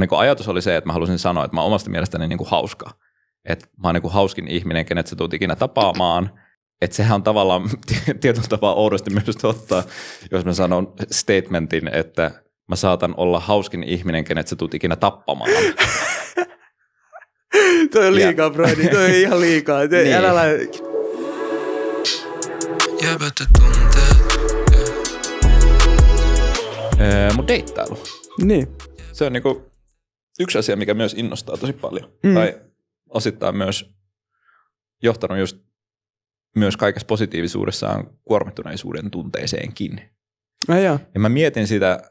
niin kuin ajatus oli se, että mä halusin sanoa, että mä oon omasta mielestäni niin kuin hauska. Että mä oon niin kuin hauskin ihminen, kenet sä tulet ikinä tapaamaan. Että sehän on tavallaan tietyllä tapaa oudosti myös totta, jos mä sanon statementin, että mä saatan olla hauskin ihminen, kenet sä tulet ikinä tappamaan. toi on liikaa, Niin Toi on ihan liikaa. Te, niin. Älä lä- öö, mun deittailu. Niin. Se on niinku yksi asia, mikä myös innostaa tosi paljon, mm. tai osittain myös johtanut just myös kaikessa positiivisuudessaan kuormittuneisuuden tunteeseenkin. No ja, Ja mä mietin sitä,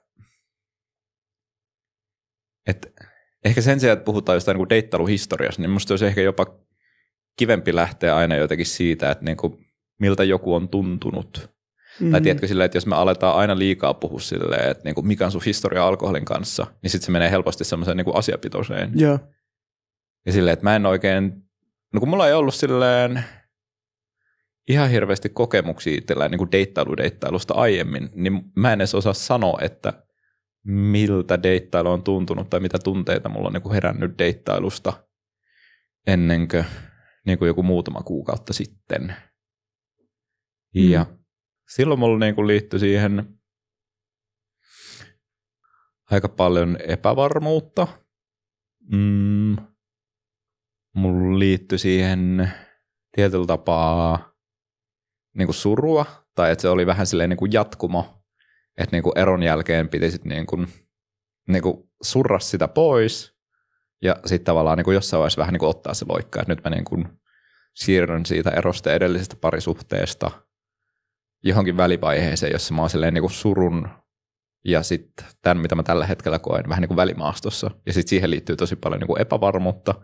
että ehkä sen sijaan, että puhutaan jostain niin deittailuhistoriasta, niin musta olisi ehkä jopa kivempi lähteä aina jotenkin siitä, että niin kuin miltä joku on tuntunut Mm-hmm. Tai tiedätkö silleen, että jos me aletaan aina liikaa puhua silleen, että niin kuin, mikä on sun historia alkoholin kanssa, niin sitten se menee helposti semmoiseen niin asiapitoiseen. Yeah. Ja silleen, että mä en oikein, no kun mulla ei ollut silleen ihan hirveästi kokemuksia itsellään niin deittailu-deittailusta aiemmin, niin mä en edes osaa sanoa, että miltä deittailu on tuntunut tai mitä tunteita mulla on niin kuin herännyt deittailusta ennen kuin, niin kuin joku muutama kuukautta sitten. Ja mm-hmm silloin mulla niinku liittyi siihen aika paljon epävarmuutta. Mm, mulla liittyi siihen tietyllä tapaa niinku surua, tai että se oli vähän silleen niinku jatkumo, että niinku eron jälkeen piti sitten niinku, niinku surra sitä pois, ja sitten tavallaan niinku jossain vaiheessa vähän niinku ottaa se loikka, että nyt mä niinku siirryn siitä erosta edellisestä parisuhteesta – johonkin välivaiheeseen, jossa mä oon silleen niin kuin surun ja sitten tämän, mitä mä tällä hetkellä koen, vähän niin kuin välimaastossa. Ja sitten siihen liittyy tosi paljon niin kuin epävarmuutta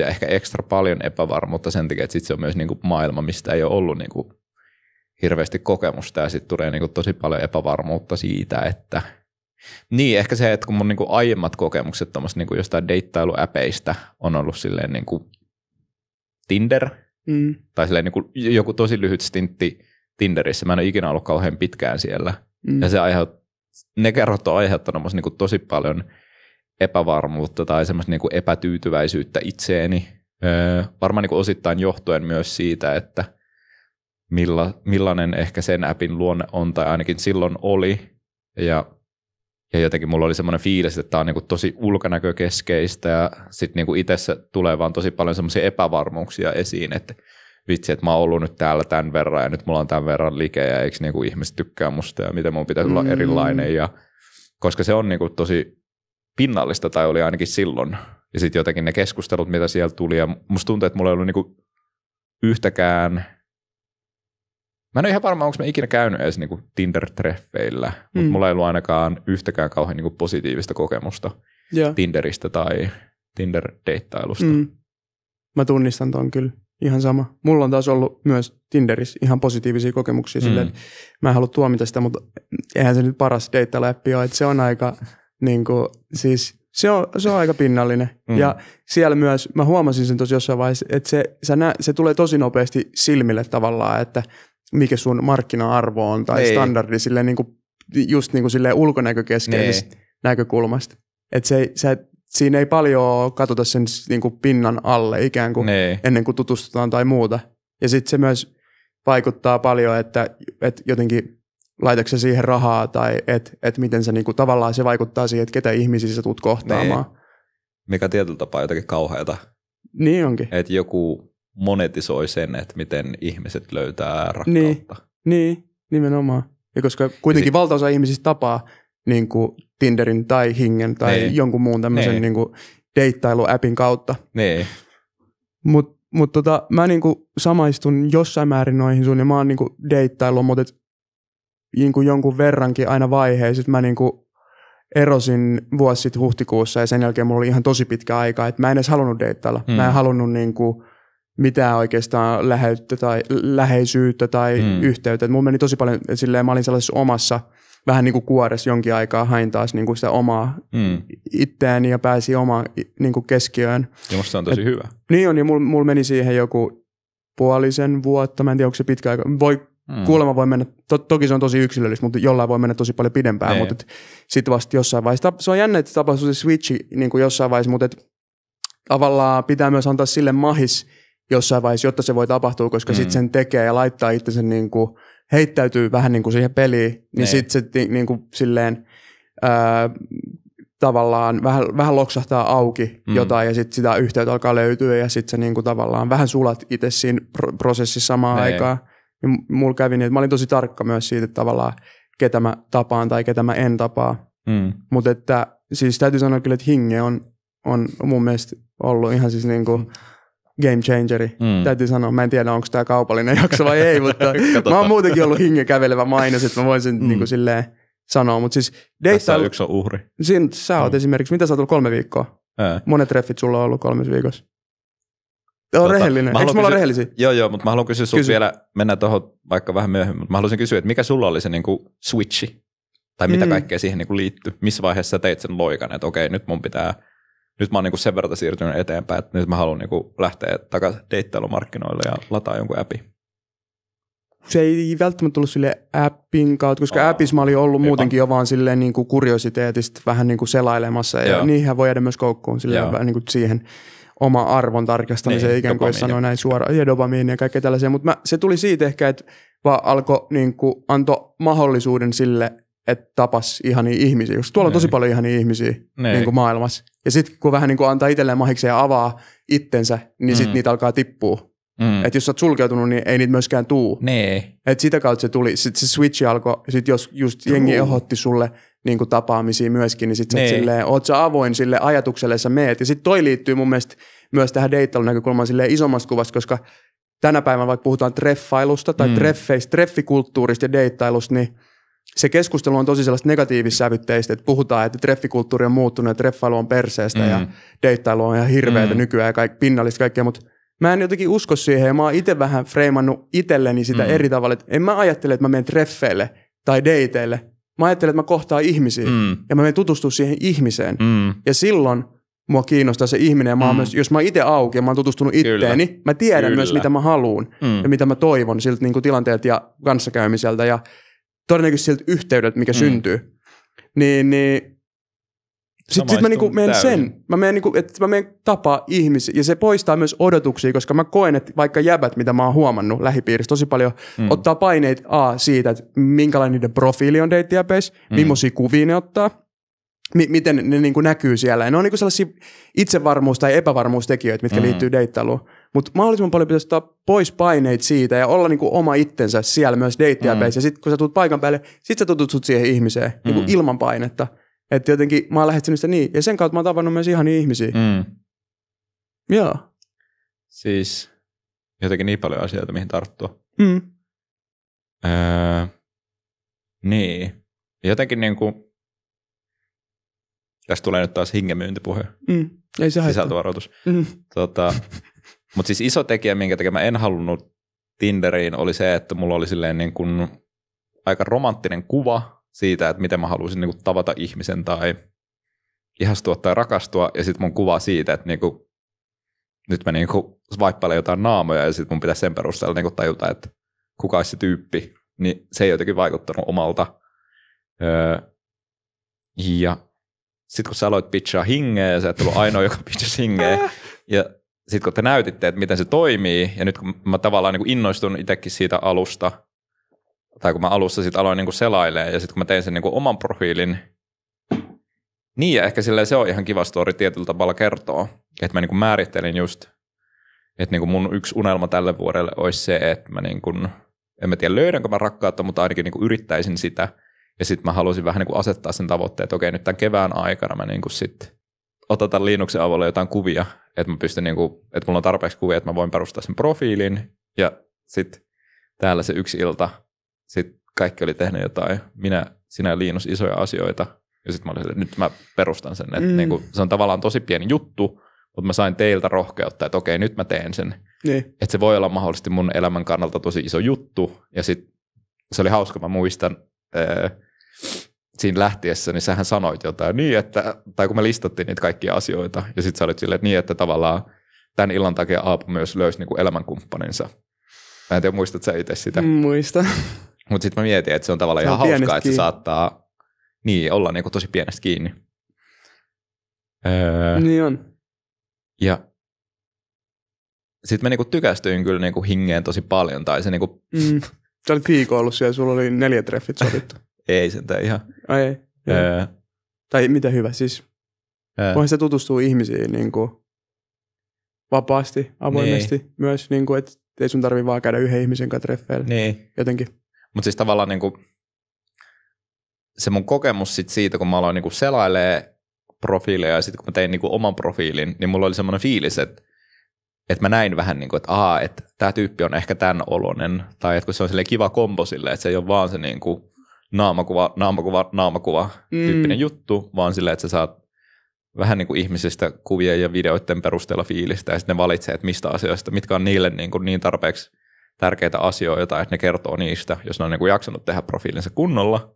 ja ehkä ekstra paljon epävarmuutta sen takia, että sitten se on myös niin kuin maailma, mistä ei ole ollut niin kuin hirveästi kokemusta ja sitten tulee niin kuin tosi paljon epävarmuutta siitä, että niin, ehkä se, että kun mun niin kuin aiemmat kokemukset tuommoista niin jostain deittailuäpeistä on ollut silleen niin kuin Tinder mm. tai silleen niin kuin joku tosi lyhyt stintti Tinderissä. Mä en ole ikinä ollut kauhean pitkään siellä. Mm. Ja se aiheut, ne kerrot on aiheuttanut niin kuin tosi paljon epävarmuutta tai semmoista niin kuin epätyytyväisyyttä itseeni. Öö, varmaan niin kuin osittain johtuen myös siitä, että milla, millainen ehkä sen appin luonne on tai ainakin silloin oli. Ja, ja jotenkin mulla oli semmoinen fiilis, että tämä on niinku kuin tosi ulkonäkökeskeistä ja sitten niin itse tulee vaan tosi paljon semmoisia epävarmuuksia esiin, että – vitsi, että mä oon ollut nyt täällä tämän verran ja nyt mulla on tämän verran likejä ja eikö niinku ihmiset tykkää musta ja miten mun pitäisi mm. olla erilainen. Ja, koska se on niinku tosi pinnallista tai oli ainakin silloin. Ja sitten jotenkin ne keskustelut, mitä siellä tuli ja musta tuntuu, että mulla ei ollut niinku yhtäkään Mä en ole ihan varma, onko mä ikinä käynyt edes niinku Tinder-treffeillä, mm. mutta mulla ei ollut ainakaan yhtäkään kauhean niinku positiivista kokemusta yeah. Tinderistä tai Tinder-deittailusta. Mm. Mä tunnistan ton kyllä. Ihan sama. Mulla on taas ollut myös Tinderissä ihan positiivisia kokemuksia mm. silleen, mä en halua tuomita sitä, mutta eihän se nyt paras deittaläppi ole, että se on aika niin kuin, siis se on, se on aika pinnallinen. Mm. Ja siellä myös, mä huomasin sen tosi jossain vaiheessa, että se, se, nä, se tulee tosi nopeasti silmille tavallaan, että mikä sun markkina-arvo on tai Ei. Niin. standardi silleen niin kuin, just niin kuin silleen ulkonäkökeskeisestä niin. näkökulmasta. Että se, se, siinä ei paljon katsota sen niin kuin pinnan alle ikään kuin nee. Niin. ennen kuin tutustutaan tai muuta. Ja sitten se myös vaikuttaa paljon, että, että jotenkin laitatko siihen rahaa tai että että miten se niin kuin, tavallaan se vaikuttaa siihen, että ketä ihmisiä sä tulet kohtaamaan. Nee. Niin. Mikä tietyllä tapaa jotenkin kauheata. Niin onkin. Että joku monetisoi sen, että miten ihmiset löytää rakkautta. Niin, niin nimenomaan. Ja koska kuitenkin ja sit... valtaosa ihmisistä tapaa niin kuin Tinderin tai Hingen tai niin. jonkun muun tämmöisen niin. niin kuin deittailu-appin kautta. Niin. Mutta mut tota, mä kuin niinku samaistun jossain määrin noihin sun ja mä oon niin deittailu, mutta et, kuin niinku jonkun verrankin aina vaiheessa. Mä kuin niinku erosin vuosi sitten huhtikuussa ja sen jälkeen mulla oli ihan tosi pitkä aika, että mä en edes halunnut deittailla. Mm. Mä en mm. halunnut kuin mitään oikeastaan läheyttä tai läheisyyttä tai mm. yhteyttä. Et mulla meni tosi paljon, silleen mä olin sellaisessa omassa – vähän niin kuin kuores jonkin aikaa hain taas niin kuin sitä omaa mm. itteäni ja pääsi omaan niin kuin keskiöön. Ja musta se on tosi Et, hyvä. Niin on, ja mulla mul meni siihen joku puolisen vuotta, mä en tiedä onko se pitkä aika, voi Mm. Kuulemma voi mennä, to, toki se on tosi yksilöllistä, mutta jollain voi mennä tosi paljon pidempään, nee. Niin. mutta sitten vasta jossain vaiheessa, se on jännä, että tapahtuu se switchi niin kuin jossain vaiheessa, mutta et, tavallaan pitää myös antaa sille mahis jossain vaiheessa, jotta se voi tapahtua, koska mm. sitten sen tekee ja laittaa itse sen niin kuin – heittäytyy vähän niin kuin siihen peliin, niin, niin. sitten se niin kuin silleen ää, tavallaan vähän, vähän loksahtaa auki mm. jotain ja sitten sitä yhteyttä alkaa löytyä ja sitten se niin kuin tavallaan vähän sulat itse siinä prosessissa samaan Nei. Niin. aikaan. Ja mulla kävi niin, että mä olin tosi tarkka myös siitä, että tavallaan ketä mä tapaan tai ketä mä en tapaa. Mm. Mutta että siis täytyy sanoa kyllä, että hinge on, on mun mielestä ollut ihan siis niin kuin – game changeri. Mm. Täytyy sanoa, mä en tiedä onko tämä kaupallinen jakso vai ei, mutta mä oon muutenkin ollut hingen kävelevä mainos, että mä voin sen mm. niin kuin silleen sanoa. Mutta siis deittailu... Tässä on yksi on uhri. Siin, sä oot mm. esimerkiksi, mitä sä oot ollut kolme viikkoa? Ää. Monet treffit sulla on ollut kolmes viikossa. Tämä on tota, rehellinen. Eikö mulla rehellisiä? Joo, joo, mutta mä haluan kysyä sun vielä, mennään tuohon vaikka vähän myöhemmin, mutta mä haluaisin kysyä, että mikä sulla oli se niin kuin switchi? Tai mitä mm. kaikkea siihen niin kuin liittyy? Missä vaiheessa sä teit sen loikan, että okei, nyt mun pitää – nyt mä oon niinku sen verran siirtynyt eteenpäin, että nyt mä haluan niinku lähteä takaisin deittailumarkkinoille ja lataa jonkun appi. Se ei välttämättä tullut sille appin kautta, koska oh, appissa mä olin ollut ei muutenkin jo vaan silleen niin kuin kuriositeetista vähän niin kuin selailemassa. Ja Joo. niihin voi jäädä myös koukkuun silleen vähän niin kuin siihen oma arvon tarkastamiseen niin, ikään kuin sanoi näin suoraan. Ja dopamiini ja kaikkea tällaisia. Mutta se tuli siitä ehkä, että vaan alkoi niin antoi mahdollisuuden sille että tapas ihania ihmisiä, koska tuolla on tosi niin. paljon ihania ihmisiä niin kuin niinku maailmassa. Ja sitten kun vähän niin kuin antaa itselleen mahiksi ja avaa itsensä, niin sitten mm. niitä alkaa tippua. Mm. Että jos sä oot sulkeutunut, niin ei niitä myöskään tuu. Niin. Että sitä kautta se tuli, sit se switchi alkoi, sit jos just jengi ehotti sulle niin kuin tapaamisia myöskin, niin sitten sä niin. silleen, oot sä avoin sille ajatukselle, sä meet. Ja sitten toi liittyy mun mielestä myös tähän deittailun näkökulmaan silleen isommasta kuvasta, koska tänä päivänä vaikka puhutaan treffailusta tai mm. treffeistä, treffikulttuurista ja deittailusta, niin – se keskustelu on tosi sellaista negatiivissävytteistä, että puhutaan, että treffikulttuuri on muuttunut ja treffailu on perseestä mm. ja deittailu on ihan hirveätä mm. nykyään ja kaik, pinnallista kaikkea, mutta mä en jotenkin usko siihen ja mä oon itse vähän freimannut itselleni sitä mm. eri tavalla, että en mä ajattele, että mä menen treffeille tai deiteille. Mä ajattelen, että mä kohtaan ihmisiä mm. ja mä menen tutustua siihen ihmiseen. Mm. Ja silloin mua kiinnostaa se ihminen ja mä mm. myös, jos mä itse auki ja mä oon tutustunut itteeni, Kyllä. mä tiedän Kyllä. myös mitä mä haluan mm. ja mitä mä toivon siltä niin kuin tilanteelta ja kanssakäymiseltä ja todennäköisesti siltä yhteydeltä, mikä mm. syntyy. Niin, niin sitten sit mä niin menen sen. Mä menen, niin että mä menen tapaa ihmisiä. Ja se poistaa myös odotuksia, koska mä koen, että vaikka jäbät, mitä mä oon huomannut lähipiirissä tosi paljon, mm. ottaa paineet A siitä, että minkälainen niiden profiili on dateappeissä, mm. millaisia kuvia ne ottaa, mi- miten ne niinku näkyy siellä. Ja ne on niinku sellaisia itsevarmuus- tai epävarmuustekijöitä, mitkä mm. liittyy deittailuun. Mutta mahdollisimman paljon pitäisi ottaa pois paineet siitä ja olla niinku oma itsensä siellä myös deittiä mm. Ja sitten kun sä tulet paikan päälle, sit sä tutustut siihen ihmiseen niinku mm. niinku ilman painetta. Että jotenkin mä oon lähettänyt sitä niin. Ja sen kautta mä oon tavannut myös ihan ihmisiä. Mm. Joo. Siis jotenkin niin paljon asioita, mihin tarttua. Mm. Öö, niin. Jotenkin niin kuin, tästä tulee nyt taas hingemyyntipuhe. Mm. Ei se Sisältövaroitus. Mm. Tota, Mutta siis iso tekijä, minkä takia mä en halunnut Tinderiin, oli se, että mulla oli silleen niin kuin aika romanttinen kuva siitä, että miten mä haluaisin niin kuin tavata ihmisen tai ihastua tai rakastua, ja sitten mun kuva siitä, että niin kuin, nyt mä niin kuin jotain naamoja, ja sitten mun pitää sen perusteella niin kuin tajuta, että kuka olisi se tyyppi, niin se ei jotenkin vaikuttanut omalta. Öö, ja sitten kun sä aloit pitchaa hingeä, ja sä et ollut ainoa, joka pitchasi hingeä, äh. ja sitten kun te näytitte, että miten se toimii, ja nyt kun mä tavallaan niin kuin innoistun itsekin siitä alusta, tai kun mä alussa sitten aloin niin selailee, ja sitten kun mä tein sen niin kuin oman profiilin, niin ja ehkä silleen se on ihan kiva story tietyllä tavalla kertoa, että mä niin kuin määrittelin just, että niin kuin mun yksi unelma tälle vuodelle olisi se, että mä niin kuin, en mä tiedä löydänkö mä rakkautta, mutta ainakin niin yrittäisin sitä, ja sitten mä halusin vähän niin kuin asettaa sen tavoitteen, että okei nyt tämän kevään aikana mä niin kuin sitten otata Linuxin avulla jotain kuvia, että mä pystyn niin kuin, että mulla on tarpeeksi kuvia, että mä voin perustaa sen profiilin ja sitten täällä se yksi ilta, sitten kaikki oli tehnyt jotain, minä, sinä ja Linus isoja asioita ja sitten mä olin, että nyt mä perustan sen, että mm. niin kuin, se on tavallaan tosi pieni juttu, mutta mä sain teiltä rohkeutta, että okei nyt mä teen sen. Niin. Että se voi olla mahdollisesti mun elämän kannalta tosi iso juttu ja sitten se oli hauska, mä muistan, ää, öö, siinä lähtiessä, niin sähän sanoit jotain, niin että, tai kun me listattiin niitä kaikkia asioita, ja sitten sä olit silleen, että niin, että tavallaan tämän illan takia Aapo myös löysi kuin niinku elämänkumppaninsa. Mä en tiedä, muistatko sä itse sitä? Mm, muista. Mutta sitten mä mietin, että se on tavallaan se ihan hauskaa, kiinni. että se saattaa niin, olla niin kuin tosi pienestä kiinni. Öö, niin on. Ja sitten mä niinku tykästyin kyllä niinku hingeen tosi paljon. Tai se niinku... Mm. Sä olit viikon ollut siellä, sulla oli neljä treffit sovittu. ei sentään ihan. Ai, ei. Öö. Tai mitä hyvä, siis Ää... Öö. voihan se tutustua ihmisiin niin kuin vapaasti, avoimesti niin. myös, niin kuin, että ei sun tarvi vaan käydä yhden ihmisen kanssa treffeillä niin. jotenkin. Mutta siis tavallaan niin kuin, se mun kokemus sit siitä, kun mä aloin niin kuin selailee profiileja ja sitten kun mä tein niin kuin oman profiilin, niin mulla oli semmoinen fiilis, että että mä näin vähän niin kuin, että aa, että tämä tyyppi on ehkä tämän olonen, tai että kun se on silleen kiva kombo silleen, että se ei ole vaan se niin kuin naamakuva, naamakuva, naamakuva mm. tyyppinen juttu, vaan silleen, että sä saat vähän niin kuin ihmisistä kuvien ja videoiden perusteella fiilistä ja sitten ne valitsee, että mistä asioista, mitkä on niille niin, kuin niin tarpeeksi tärkeitä asioita, että ne kertoo niistä, jos ne on niin kuin jaksanut tehdä profiilinsa kunnolla,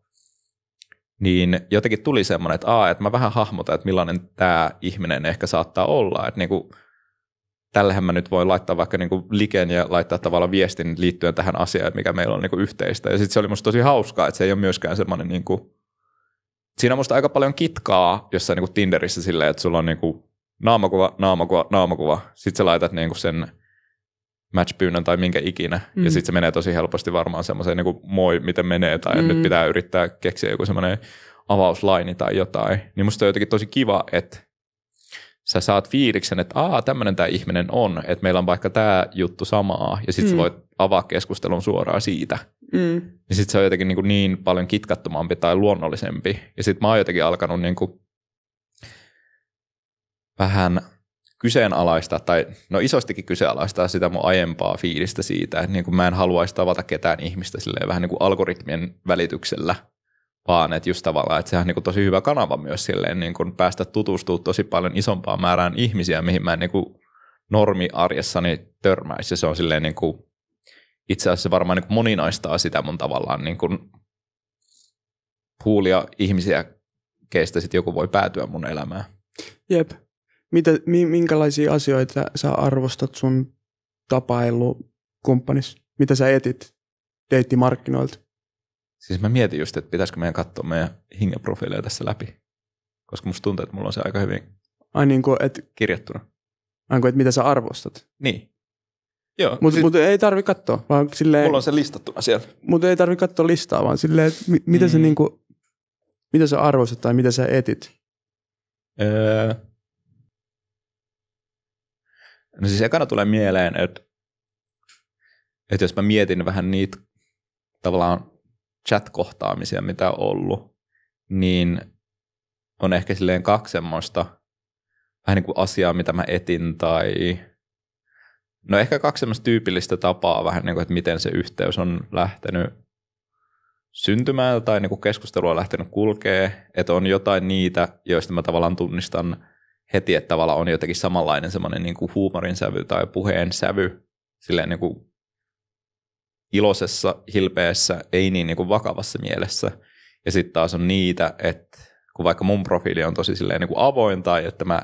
niin jotenkin tuli semmoinen, että, aa, että mä vähän hahmotan, että millainen tämä ihminen ehkä saattaa olla, että niin kuin – tällähän mä nyt voi laittaa vaikka niin kuin liken ja laittaa tavallaan viestin liittyen tähän asiaan, mikä meillä on niin kuin yhteistä. Ja sitten se oli musta tosi hauskaa, että se ei ole myöskään semmoinen, niin kuin, siinä on musta aika paljon kitkaa jossain niin kuin Tinderissä silleen, että sulla on niin kuin naamakuva, naamakuva, naamakuva, sitten sä laitat niin kuin sen match-pyynnön tai minkä ikinä, mm. ja sitten se menee tosi helposti varmaan semmoiseen niin kuin, moi, miten menee, tai mm. nyt pitää yrittää keksiä joku semmoinen avauslaini tai jotain. Niin musta on jotenkin tosi kiva, että sä saat fiiliksen, että aa, tämmöinen tämä ihminen on, että meillä on vaikka tämä juttu samaa, ja sitten mm. sä voit avaa keskustelun suoraan siitä. Mm. Niin sitten se on jotenkin niin, kuin niin paljon kitkattomampi tai luonnollisempi. Ja sitten mä oon jotenkin alkanut niin kuin vähän kyseenalaistaa, tai no isostikin kyseenalaistaa sitä mun aiempaa fiilistä siitä, että niin kuin mä en haluaisi tavata ketään ihmistä silleen vähän niin kuin algoritmien välityksellä, vaan että just tavallaan, että sehän on niin tosi hyvä kanava myös silleen niin kuin päästä tutustumaan tosi paljon isompaan määrään ihmisiä, mihin mä en niin kuin normiarjessani törmäisi. Ja se on silleen niin kuin, itse asiassa varmaan niin kuin moninaistaa sitä mun tavallaan niin kuin puulia ihmisiä, keistä sitten joku voi päätyä mun elämään. Jep. Mitä, minkälaisia asioita sä arvostat sun kumppanis? Mitä sä etit deittimarkkinoilta? Siis mä mietin just, että pitäisikö meidän katsoa meidän hingeprofiileja tässä läpi. Koska musta tuntuu, että mulla on se aika hyvin Ai niin kuin, et, kirjattuna. Ai niin että mitä sä arvostat. Niin. Joo. Mutta siis, mut ei tarvi katsoa, vaan silleen... Mulla on se listattuna siellä. Mutta ei tarvi katsoa listaa, vaan silleen, että mi- mitä mm. sä niinku, mitä sä arvostat tai mitä sä etit? Öö. No siis ekana tulee mieleen, että, että jos mä mietin vähän niitä tavallaan chat-kohtaamisia, mitä on ollut, niin on ehkä silleen kaksi semmoista vähän niin kuin asiaa, mitä mä etin tai no ehkä kaksi semmoista tyypillistä tapaa vähän niin kuin, että miten se yhteys on lähtenyt syntymään tai niin kuin keskustelua on lähtenyt kulkee, että on jotain niitä, joista mä tavallaan tunnistan heti, että tavallaan on jotenkin samanlainen semmoinen niin kuin huumorin sävy tai puheen sävy silleen niin kuin iloisessa, hilpeässä, ei niin, niin kuin vakavassa mielessä. Ja sitten taas on niitä, että kun vaikka mun profiili on tosi silleen niin kuin avoin tai että mä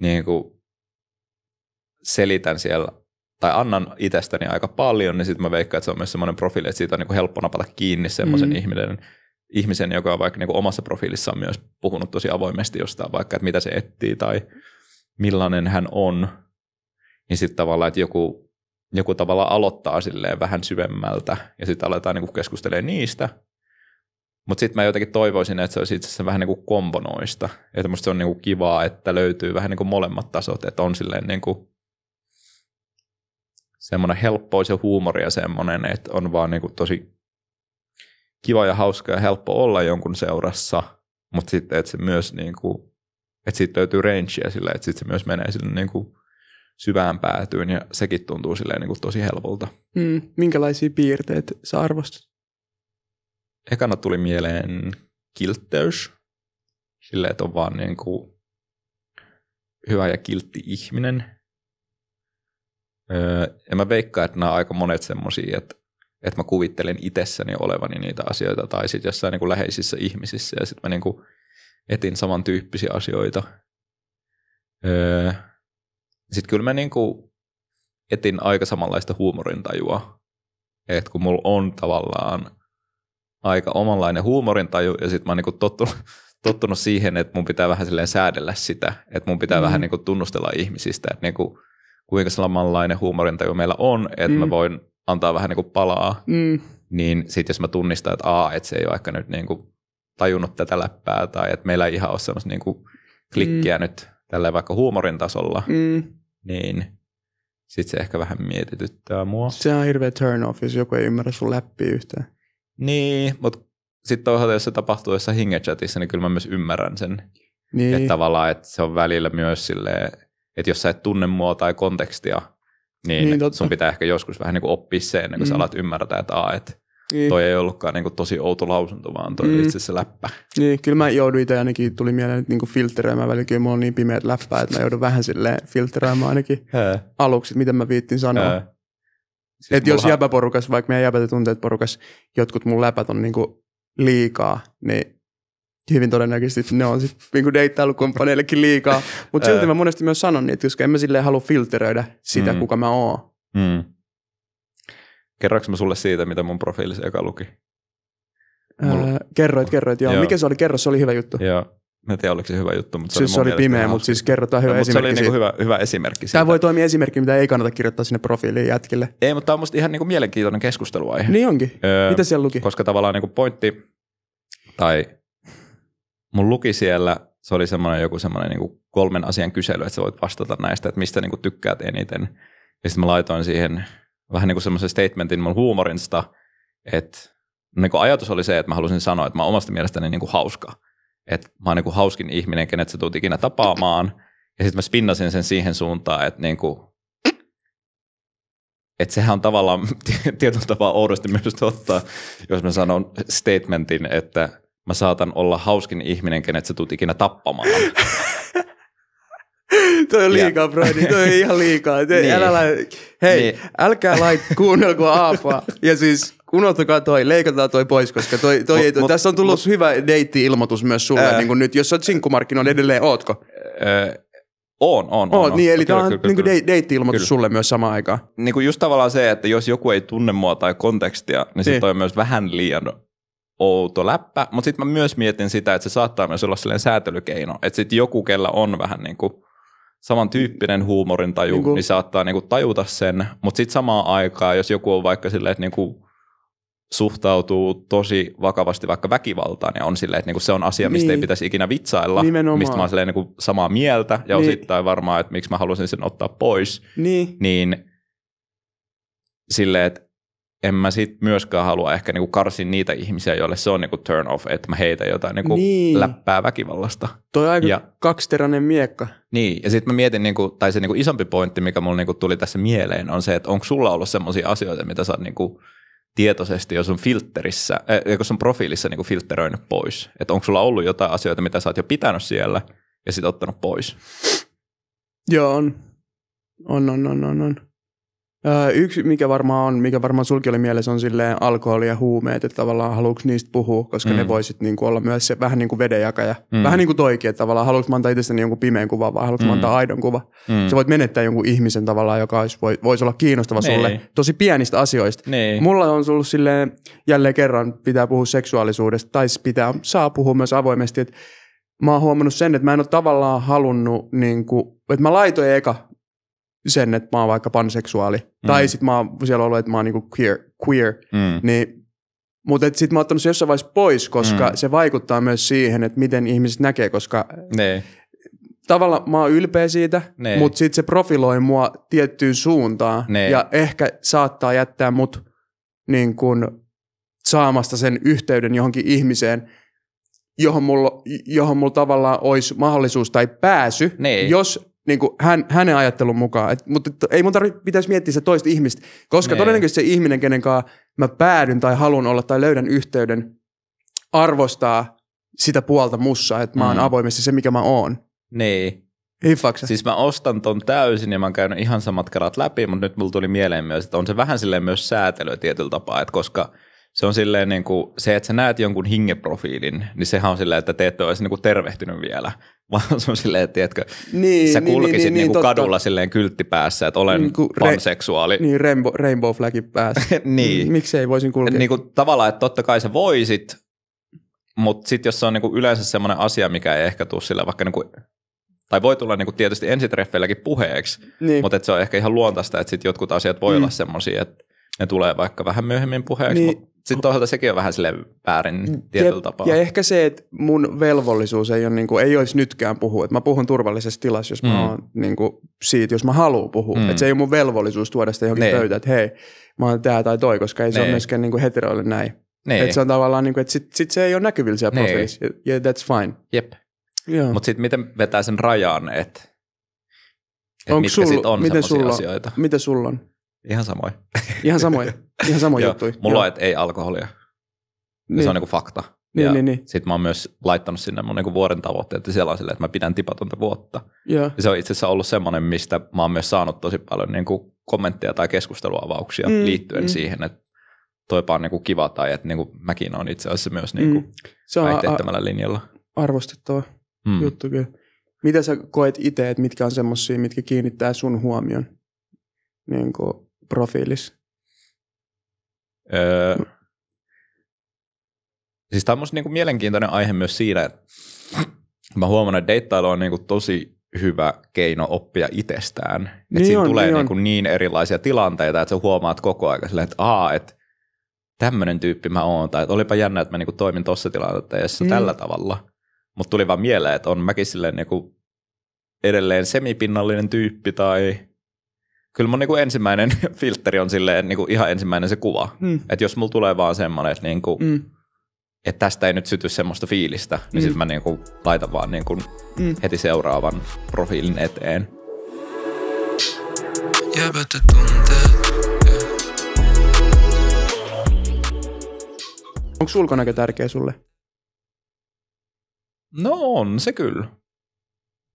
niin kuin selitän siellä tai annan itsestäni aika paljon, niin sitten mä veikkaan, että se on myös semmoinen profiili, että siitä on niin kuin helppo napata kiinni semmoisen mm. ihmisen, ihmisen, joka on vaikka niin kuin omassa profiilissaan myös puhunut tosi avoimesti jostain vaikka, että mitä se etsii tai millainen hän on. Niin sitten tavallaan, että joku joku tavalla aloittaa silleen vähän syvemmältä ja sitten aletaan niin keskustelemaan niistä. Mutta sitten mä jotenkin toivoisin, että se olisi itse asiassa vähän niin kuin komponoista. Että musta se on niin kuin kivaa, että löytyy vähän niin kuin molemmat tasot, että on silleen niin kuin semmoinen helppous ja huumori ja semmoinen, että on vaan niin kuin tosi kiva ja hauska ja helppo olla jonkun seurassa, mutta sitten että se myös niin kuin, että siitä löytyy rangea sillä, että sitten se myös menee silleen niin kuin syvään päätyyn ja sekin tuntuu silleen niin kuin tosi helpolta. Mm, minkälaisia piirteitä sä arvostat? Ekana tuli mieleen kiltteys, silleen, että on vaan niin kuin hyvä ja kiltti ihminen. Öö, ja mä veikkaan, että nämä on aika monet semmoisia, että, että mä kuvittelen itsessäni olevani niitä asioita tai sitten jossain niin kuin läheisissä ihmisissä ja sitten mä niin kuin etin samantyyppisiä asioita. Öö, sitten kyllä mä niin kuin etin aika samanlaista huumorintajua. Että kun mulla on tavallaan aika omanlainen huumorintaju ja sitten mä oon niin tottunut, tottunut siihen, että mun pitää vähän silleen säädellä sitä, että mun pitää mm. vähän niin kuin tunnustella ihmisistä, että niin kuin, kuinka samanlainen huumorintaju meillä on, että mm. mä voin antaa vähän niin kuin palaa, mm. niin sitten jos mä tunnistan, että aa, että se ei ole ehkä nyt niin kuin tajunnut tätä läppää tai että meillä ei ihan ole semmoista niin klikkiä mm. nyt tällä vaikka huumorin tasolla, mm niin sitten se ehkä vähän mietityttää mua. Se on hirveä turn off, jos joku ei ymmärrä sun läppiä yhtään. Niin, mutta sitten toisaalta, jos se tapahtuu jossain hingechatissa, niin kyllä mä myös ymmärrän sen. Niin. Että tavallaan, että se on välillä myös silleen, että jos sä et tunne mua tai kontekstia, niin, niin sun pitää ehkä joskus vähän niin kuin oppia se ennen kuin mm. sä alat ymmärtää, että, että niin. Toi ei ollutkaan kuin, niinku tosi outo lausunto, vaan toi mm. itse se läppä. Niin, kyllä mä jouduin itse ainakin, tuli mieleen niin niinku filtteröimään välillä, kyllä mulla on niin pimeät läppää, että mä joudun vähän silleen filtteröimään ainakin aluksi, miten mä viittin sanoa. Siis että mullahan... jos jäpäporukas, vaikka meidän jäpätä tunteet porukas jotkut mun läpät on kuin niinku liikaa, niin hyvin todennäköisesti ne on sitten niin deittailukumppaneillekin liikaa. Mutta silti mä monesti myös sanon niitä, koska en mä silleen halua filteröidä sitä, mm. kuka mä oon. Mm. Kerroinko mä sulle siitä, mitä mun profiilissa eka luki? Mulla... Äh, kerroit, kerroit, joo. joo. Mikä se oli? Kerro, se oli hyvä juttu. Joo. Mä en tiedä, oliko se hyvä juttu, mutta se oli, siis siis se oli pimeä, mutta siis kerrotaan hyvä no, esimerkki. Se oli niinku hyvä, hyvä esimerkki. Siitä. Tämä voi toimia esimerkki, mitä ei kannata kirjoittaa sinne profiiliin jätkille. Ei, mutta tämä on musta ihan niinku mielenkiintoinen keskusteluaihe. Niin onkin. Öö, mitä siellä luki? Koska tavallaan niinku pointti, tai mun luki siellä, se oli semmoinen joku semmoinen niinku kolmen asian kysely, että sä voit vastata näistä, että mistä niinku tykkäät eniten. Ja sitten mä laitoin siihen vähän niin kuin semmoisen statementin mun huumorinsta, että niin kuin ajatus oli se, että mä halusin sanoa, että mä oon omasta mielestäni niin kuin hauska. Että mä oon niin kuin hauskin ihminen, kenet sä tuut ikinä tapaamaan. Ja sitten mä spinnasin sen siihen suuntaan, että niin kuin, että sehän on tavallaan tietyllä tapaa oudosti myös totta, jos mä sanon statementin, että mä saatan olla hauskin ihminen, kenet sä tulet ikinä tappamaan. toi on liikaa, Brody. toi on ihan liikaa. Te, niin. älä, hei, niin. älkää lait, kuunnelko Aapaa. Ja siis unohtakaa toi, leikataan toi pois, koska toi, toi mut, ei, mut, tässä on tullut mut, hyvä deitti-ilmoitus myös sulle, ää, niin kuin nyt, jos sä oot sinkkumarkkinoin edelleen, ootko? Ää, on, on, on. Oot, on. niin, eli tämä on kyllä, niin deitti-ilmoitus kyllä. sulle myös samaan aikaan. Niin kuin just tavallaan se, että jos joku ei tunne mua tai kontekstia, niin, niin. se toi on myös vähän liian outo läppä, mutta sitten mä myös mietin sitä, että se saattaa myös olla sellainen säätelykeino, että sitten joku, kellä on vähän niin kuin – samantyyppinen huumorintaju, niin, kuin... niin saattaa niin kuin tajuta sen, mutta sitten samaan aikaan, jos joku on vaikka silleen, että niin kuin suhtautuu tosi vakavasti vaikka väkivaltaan ja on silleen, että niinku se on asia, mistä niin. ei pitäisi ikinä vitsailla, Nimenomaan. mistä mä oon silleen niinku samaa mieltä ja niin. osittain varmaan, että miksi mä halusin sen ottaa pois, niin, niin silleen, että en mä sit myöskään halua ehkä niinku karsin niitä ihmisiä, joille se on niinku turn off, että mä heitä jotain niinku niin. läppää väkivallasta. Toi aika ja, kaksiteräinen miekka. Niin, ja sitten mä mietin, niinku, tai se niinku isompi pointti, mikä mulla niinku tuli tässä mieleen, on se, että onko sulla ollut sellaisia asioita, mitä sä oot niinku tietoisesti jo sun filterissä, äh, kun sun profiilissa niinku filteröinyt pois. Että onko sulla ollut jotain asioita, mitä sä oot jo pitänyt siellä ja sitten ottanut pois? Joo, on. On, on, on, on, on. Öö, yksi, mikä varmaan on, mikä varmaan sulki oli mielessä, on silleen alkoholi ja huumeet, että tavallaan haluatko niistä puhua, koska mm. ne voisit kuin niinku olla myös se vähän niin kuin vedenjakaja. Mm. Vähän niin kuin toikin, että tavallaan haluatko mä antaa itsestäni jonkun pimeän kuvan vai haluatko mm. antaa aidon kuva. Mm. Sä voit menettää jonkun ihmisen tavallaan, joka olisi, voi, voisi olla kiinnostava niin. sulle tosi pienistä asioista. Nee. Niin. Mulla on ollut silleen, jälleen kerran pitää puhua seksuaalisuudesta, tai pitää, saa puhua myös avoimesti, että mä oon huomannut sen, että mä en ole tavallaan halunnut, niin kuin, että mä laitoin eka sen, että mä oon vaikka panseksuaali, mm. tai sitten mä oon siellä ollut, että mä oon niinku queer, queer. Mm. niin mutta sitten mä oon ottanut se jossain vaiheessa pois, koska mm. se vaikuttaa myös siihen, että miten ihmiset näkee, koska ne. Niin. tavallaan mä oon ylpeä siitä, ne. Niin. mutta sitten se profiloi mua tiettyyn suuntaan ne. Niin. ja ehkä saattaa jättää mut niin kun, saamasta sen yhteyden johonkin ihmiseen, johon mulla, johon mulla tavallaan olisi mahdollisuus tai pääsy, ne. jos niin kuin hän, hänen ajattelun mukaan. Et, mutta et, ei mun tarvitse pitäisi miettiä se toista ihmistä, koska nee. Niin. todennäköisesti se ihminen, kenen kanssa mä päädyn tai haluan olla tai löydän yhteyden, arvostaa sitä puolta mussa, että mä oon mm. avoimesti se, mikä mä oon. Niin. Hiffaksa. Siis mä ostan ton täysin ja mä oon käynyt ihan samat karat läpi, mutta nyt mulla tuli mieleen myös, että on se vähän silleen myös säätelyä tietyllä tapaa, että koska – se on silleen niin kuin, se, että sä näet jonkun hingeprofiilin, niin sehän on silleen, että te ette ole niin kuin tervehtynyt vielä. Vaan se on silleen, että tiedätkö, niin, sä niin, niin, kulkisit niin, niin, niin, niin kadulla silleen päässä, että olen niin panseksuaali. Re, niin, rainbow, rainbow flagin päässä. niin. Miksi ei voisin kulkea? Niin kuin, tavallaan, että totta kai sä voisit, mutta sitten jos se on niin kuin yleensä semmoinen asia, mikä ei ehkä tule sille, vaikka niin kuin tai voi tulla niinku tietysti ensitreffeilläkin puheeksi, niin. mutta se on ehkä ihan luontaista, että sit jotkut asiat voi mm. olla semmoisia, että ne tulee vaikka vähän myöhemmin puheeksi, niin. mutta sitten toisaalta sekin on vähän sille väärin mm, tietyllä ja, tapaa. Ja ehkä se, että mun velvollisuus ei, ole, niin kuin, ei olisi nytkään puhua. Että mä puhun turvallisessa tilassa, jos mm. mä oon, niin kuin, siitä, jos mä haluan puhua. Mm. Että se ei ole mun velvollisuus tuoda sitä johonkin niin. pöytään, että hei, mä oon tää tai toi, koska ei ne. se ole niin. myöskään niin heteroille näin. Niin. Että se on tavallaan, niin kuin, että sit, sit se ei ole näkyvillä siellä niin. profiilissa. Yeah, that's fine. Jep. Mutta sitten miten vetää sen rajan, että et Onko mitkä sitten on miten sulla, asioita? Miten sulla on? Ihan samoin. Ihan samoin. Ihan samoin juttu. Mulla on, ei alkoholia. Niin. Se on niinku fakta. Niin, niin, niin. Sitten mä oon myös laittanut sinne mun niinku vuoden tavoitteet ja silleen, että mä pidän tipatonta vuotta. Ja. ja se on itse asiassa ollut semmoinen, mistä mä oon myös saanut tosi paljon niinku kommentteja tai keskusteluavauksia mm, liittyen mm. siihen, että toipa on niinku kiva tai että niinku mäkin on itse asiassa myös mm. niinku mm. se on a- linjalla. Arvostettava mm. juttu kyllä. Mitä sä koet itse, että mitkä on semmoisia, mitkä kiinnittää sun huomion? Niin kuin profiilis? Öö, siis tämä on musta niinku mielenkiintoinen aihe myös siinä, että mä huomaan, että deittailu on niinku tosi hyvä keino oppia itsestään. Et niin siinä on, tulee niin, niinku niin erilaisia tilanteita, että sä huomaat koko ajan silleen, että aa, että tämmöinen tyyppi mä oon, tai että olipa jännä, että mä niinku toimin tuossa tilanteessa mm. tällä tavalla. Mutta tuli vaan mieleen, että on mäkin silleen niinku edelleen semipinnallinen tyyppi tai kyllä mun niinku ensimmäinen filtteri on silleen niinku ihan ensimmäinen se kuva. Mm. Että jos mulla tulee vaan semmoinen, että niinku, mm. et tästä ei nyt syty semmoista fiilistä, niin mm. niin sitten mä niinku laitan vaan niinku mm. heti seuraavan profiilin eteen. Onko ulkonäkö tärkeä sulle? No on se kyllä.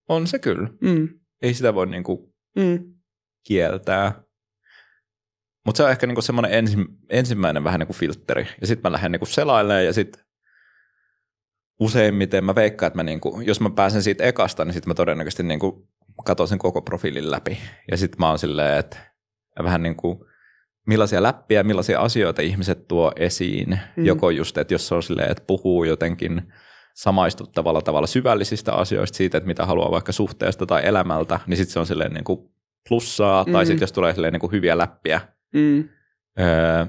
On se kyllä. Mm. Ei sitä voi niinku mm kieltää. Mutta se on ehkä niinku semmoinen ensi, ensimmäinen vähän niinku filtteri. Ja sitten mä lähden niinku selailemaan ja sitten useimmiten mä veikkaan, että mä niinku, jos mä pääsen siitä ekasta, niin sitten mä todennäköisesti niinku katon sen koko profiilin läpi. Ja sitten mä oon silleen, että vähän niin kuin, millaisia läppiä, millaisia asioita ihmiset tuo esiin. Mm. Joko just, että jos se on silleen, että puhuu jotenkin samaistuttavalla tavalla syvällisistä asioista siitä, että mitä haluaa vaikka suhteesta tai elämältä, niin sitten se on silleen niin kuin plussaa, mm. tai sitten jos tulee silleen, niin kuin hyviä läppiä, mm. öö,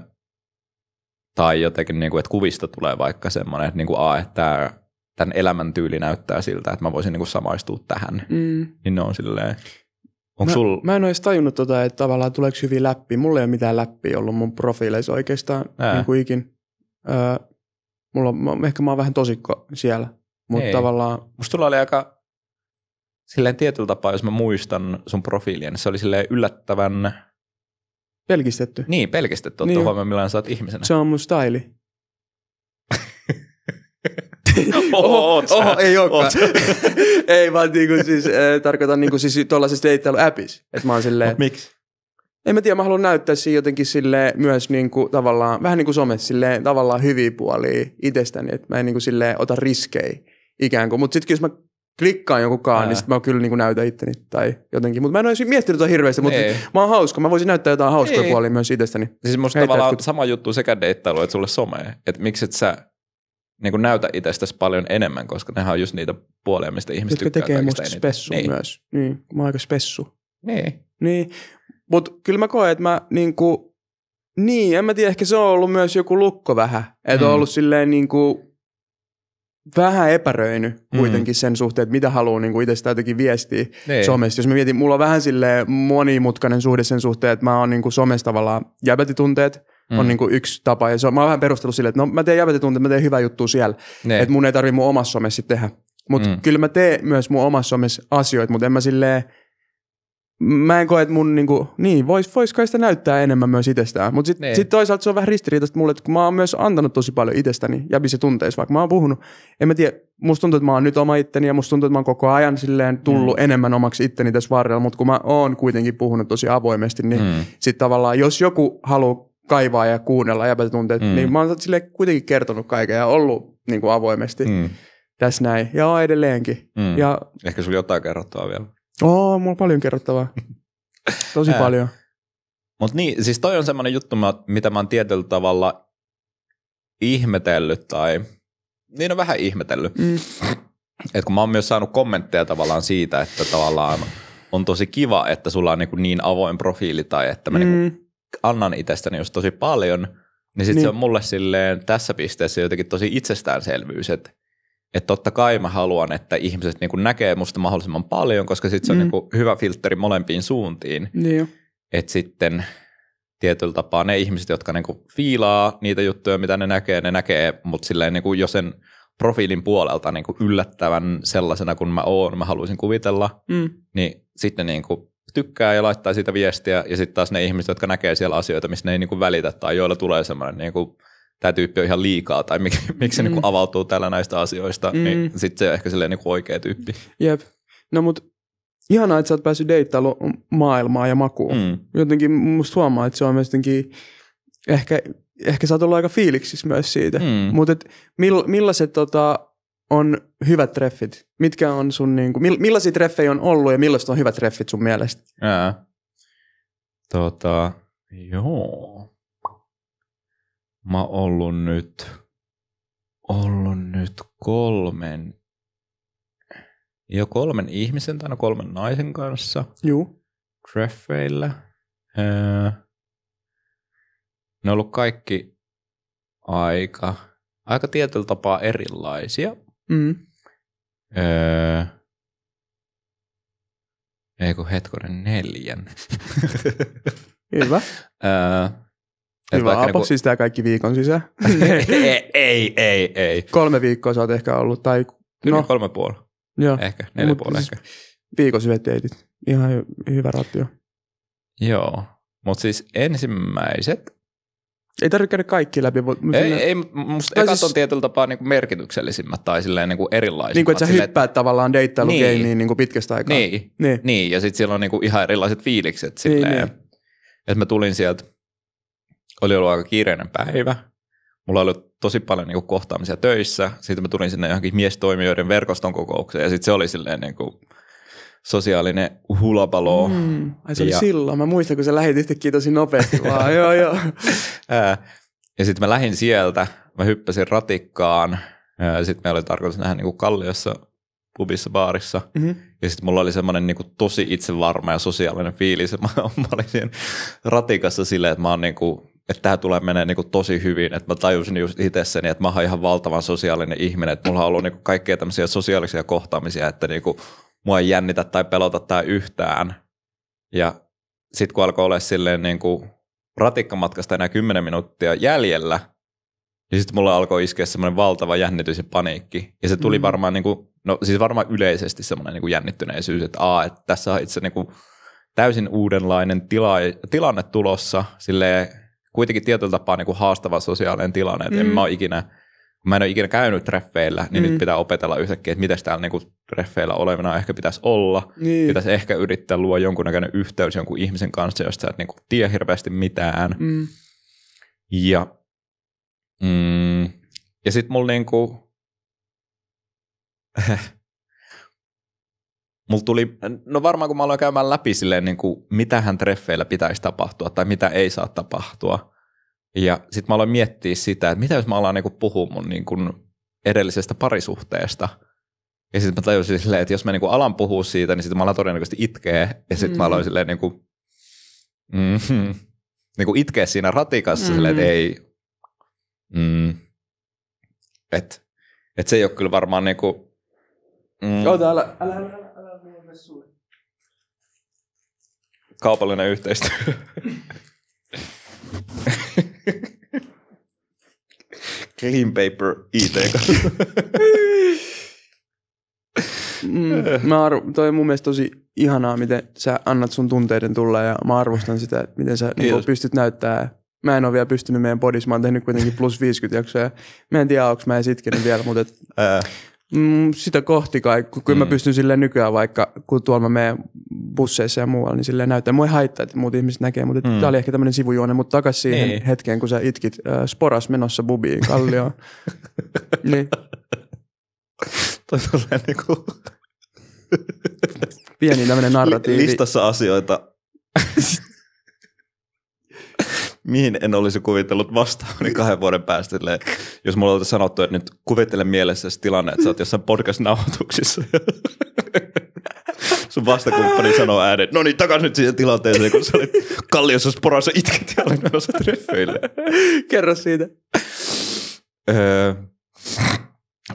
tai jotenkin, niin kuin, että kuvista tulee vaikka semmoinen, että niin kuin, a, että tämän elämäntyyli näyttää siltä, että mä voisin niin kuin, samaistua tähän, mm. niin ne on silleen... Onko mä, sul... mä en olisi tajunnut tota, että tavallaan tuleeko hyvin läppi. Mulla ei ole mitään läppiä ollut mun profiileissa oikeastaan niin kuin ikin. Öö, mulla on, ehkä mä oon vähän tosikko siellä. Mutta niin. tavallaan... Musta tulla oli aika silleen tietyllä tapaa, jos mä muistan sun profiilia, niin se oli silleen yllättävän... Pelkistetty. Niin, pelkistetty niin huomioon, millainen sä oot ihmisenä. Se on mun staili. oho, oho, oho, ei olekaan. ei, vaan niinku siis, äh, tarkoitan niinku siis deittailu-appis. Että mä oon silleen... Mut miksi? En mä tiedä, mä haluan näyttää siinä jotenkin sille myös niin kuin, tavallaan, vähän niin kuin somessa, sille tavallaan hyviä puolia itsestäni, että mä en niin kuin, sille ota riskejä ikään kuin. Mutta sitten jos mä klikkaan kaan, niin Ää. niin sitten mä kyllä niin kuin näytän itteni tai jotenkin. Mutta mä en ole miettinyt tota hirveästi, mutta Ei. Niin. mä oon hauska. Mä voisin näyttää jotain hauskoja Ei. Niin. puolia myös itsestäni. Siis musta Heittää tavallaan jotkut. sama juttu sekä deittailu että sulle someen. Että miksi et sä niin kuin näytä itsestäsi paljon enemmän, koska nehän on just niitä puolia, mistä ihmiset Jotka tykkää tekee musta spessu niin. myös. Niin, mä oon aika spessu. Niin. Niin, mutta kyllä mä koen, että mä niin kuin, niin, en mä tiedä, ehkä se on ollut myös joku lukko vähän. Että mm. on ollut silleen niin kuin, vähän epäröinyt mm. kuitenkin mm. sen suhteen, että mitä haluaa niin itsestään jotenkin viestiä niin. somesta. Jos mä mietin, mulla on vähän sille monimutkainen suhde sen suhteen, että mä oon niin somessa tavallaan jäbätitunteet, mm. on niin kuin yksi tapa. Ja se on, mä oon vähän perustellut silleen, että no mä teen jäbätitunteet, mä teen hyvää juttua siellä. Niin. Että mun ei tarvi mun omassa somessa tehdä. Mutta mm. kyllä mä teen myös mun omassa somessa asioita, mutta en mä silleen mä en koe, että mun kuin, niinku, niin, vois, vois kai sitä näyttää enemmän myös itsestään. Mutta sitten niin. sit toisaalta se on vähän ristiriitaista mulle, että kun mä oon myös antanut tosi paljon itsestäni ja se tunteissa, vaikka mä oon puhunut. En mä tiedä, musta tuntuu, että mä oon nyt oma itteni ja musta tuntuu, että mä oon koko ajan silleen tullut mm. enemmän omaksi itteni tässä varrella, mutta kun mä oon kuitenkin puhunut tosi avoimesti, niin mm. sitten tavallaan, jos joku haluaa kaivaa ja kuunnella ja tunteet, mm. niin mä oon sille kuitenkin kertonut kaiken ja ollut niin kuin avoimesti. Mm. Tässä näin. Ja on edelleenkin. Mm. Ja, Ehkä sulla jotain kerrottavaa vielä. Oo, mulla on paljon kerrottavaa. Tosi paljon. Mutta niin, siis toi on semmoinen juttu, mitä mä oon tietyllä tavalla ihmetellyt tai niin on vähän ihmetellyt. Mm. Et kun mä oon myös saanut kommentteja tavallaan siitä, että tavallaan on tosi kiva, että sulla on niin, niin avoin profiili tai että mä niinku mm. niin annan itsestäni just tosi paljon, niin sitten niin. se on mulle silleen tässä pisteessä jotenkin tosi itsestäänselvyys, että että totta kai mä haluan, että ihmiset niin kuin näkee musta mahdollisimman paljon, koska sitten se on mm. niin kuin hyvä filtteri molempiin suuntiin. Niin että sitten tietyllä tapaa ne ihmiset, jotka niin kuin fiilaa niitä juttuja, mitä ne näkee, ne näkee, mutta silleen niin kuin jo sen profiilin puolelta niin kuin yllättävän sellaisena kuin mä oon, mä haluaisin kuvitella, mm. niin sitten niin kuin tykkää ja laittaa siitä viestiä, ja sitten taas ne ihmiset, jotka näkee siellä asioita, missä ne ei niin kuin välitä, tai joilla tulee semmoinen niin kuin – tämä tyyppi on ihan liikaa tai mik, miksi se niinku mm. niin avautuu täällä näistä asioista, niin mm. niin sitten se on ehkä silleen niin oikea tyyppi. Jep. No mut ihanaa, että sä oot päässyt deittailu maailmaa ja makuun. Mm. Jotenkin musta huomaa, että se on myös jotenkin ehkä, ehkä sä oot ollut aika fiiliksissä myös siitä. Mm. Mutta mill, millaiset tota, on hyvät treffit? Mitkä on sun, kuin, niinku, mill, millaisia treffejä on ollut ja millaiset on hyvät treffit sun mielestä? Ää. Tota, joo mä oon ollut nyt, ollut nyt kolmen, jo kolmen ihmisen tai no kolmen naisen kanssa. Juu. Treffeillä. Öö, ne on ollut kaikki aika, aika tietyllä tapaa erilaisia. Mm. Öö, ei kun hetkonen neljän. Hyvä. öö, et Hyvä, niinku... siis tämä kaikki viikon sisään. ei, ei, ei, Kolme viikkoa sä oot ehkä ollut, tai... No. kolme puoli. Joo. Ehkä, neljä Mut puoli siis ehkä. Viikon syvät teitit. Ihan hyvä ratio. Joo. Mutta siis ensimmäiset... Ei tarvitse käydä kaikki läpi. Mutta ei, sinne... ei musta ekat siis... on tietyllä tapaa niinku merkityksellisimmät tai silleen niinku erilaisimmat. Niin kuin, että sä silleen... hyppäät tavallaan deittailukeimiin niin. niinku pitkästä aikaa. Niin, niin. niin. ja sitten siellä on niinku ihan erilaiset fiilikset silleen. Niin, niin. Että mä tulin sieltä oli ollut aika kiireinen päivä. Mulla oli tosi paljon niin kuin, kohtaamisia töissä. Sitten mä tulin sinne johonkin miestoimijoiden verkoston kokoukseen ja sitten se oli silleen niin kuin, sosiaalinen hulapalo. Mm, se oli ja, silloin. Mä muistan, kun sä lähit yhtäkkiä tosi nopeasti vaan. joo, joo. ja sitten mä lähdin sieltä. Mä hyppäsin ratikkaan. Sitten meillä oli tarkoitus nähdä niin kuin Kalliossa pubissa, baarissa. Mm-hmm. Ja sitten mulla oli semmoinen niinku tosi itsevarma ja sosiaalinen fiilis. Mä, mä olin siinä ratikassa silleen, että mä oon niinku että tämä tulee menee niinku tosi hyvin, että mä tajusin just itsessäni, että mä oon ihan valtavan sosiaalinen ihminen, että mulla on ollut niinku kaikkea tämmöisiä sosiaalisia kohtaamisia, että niinku mua ei jännitä tai pelota tämä yhtään. Ja sitten kun alkoi olla silleen niinku ratikkamatkasta enää 10 minuuttia jäljellä, niin sitten mulla alkoi iskeä semmoinen valtava jännitys ja paniikki. Ja se tuli mm. varmaan, niinku, no siis varmaan yleisesti semmoinen niinku jännittyneisyys, että aa, että tässä on itse niin täysin uudenlainen tila, tilanne tulossa, silleen kuitenkin tietyllä tapaa niin kuin haastava sosiaalinen tilanne, että mm. en mä ole ikinä kun mä en ole ikinä käynyt treffeillä, niin mm. nyt pitää opetella yhtäkkiä, että miten täällä niinku treffeillä olevina ehkä pitäisi olla. Niin. Pitäisi ehkä yrittää luoda jonkunnäköinen yhteys jonkun ihmisen kanssa, josta sä et niinku tiedä hirveästi mitään. Mm. Ja, mm, ja sitten mulla niinku, Mulla tuli, no varmaan kun mä aloin käymään läpi silleen, niin kuin, mitähän treffeillä pitäisi tapahtua tai mitä ei saa tapahtua. Ja sitten mä aloin miettiä sitä, että mitä jos mä alan niin puhua mun niin kuin edellisestä parisuhteesta. Ja sitten mä tajusin silleen, että jos mä niin kuin alan puhua siitä, niin sitten mä alan todennäköisesti itkeä. Ja sitten mm. mä aloin mm. silleen niin kuin, mm-hmm, niin kuin itkeä siinä ratikassa mm. silleen, että mm. ei, mm, että et se ei ole kyllä varmaan niin kuin, mm. Joo, älä, älä, älä. kaupallinen yhteistyö. Clean paper IT. mm, mä arv- toi on mun mielestä tosi ihanaa, miten sä annat sun tunteiden tulla ja mä arvostan sitä, että miten sä niin pystyt näyttää. Mä en ole vielä pystynyt meidän podissa, mä oon tehnyt kuitenkin plus 50 jaksoa ja mä en tiedä, onko mä en vielä, mutta et, Mm, sitä kohti kai, kun mm. mä pystyn sille nykyään vaikka, kun tuolla mä menen busseissa ja muualla, niin silleen näyttää. Mua ei haittaa, että muut ihmiset näkee, mutta mm. tämä oli ehkä tämmöinen sivujuone, mutta takaisin siihen niin. hetkeen, kun sä itkit äh, sporas menossa bubiin kallioon. niin. Toi tulee niinku... Pieni tämmöinen narratiivi. Listassa asioita, mihin en olisi kuvitellut niin kahden vuoden päästä. Silleen, jos mulla oltaisiin sanottu, että nyt kuvittele mielessäsi tilanne, että sä oot jossain podcast-nauhoituksissa. Sun vastakumppani sanoo ääneen, no niin, takaisin nyt siihen tilanteeseen, kun sä olit kalliossa sporassa itket ja olin menossa treffeille. Kerro siitä. Öö,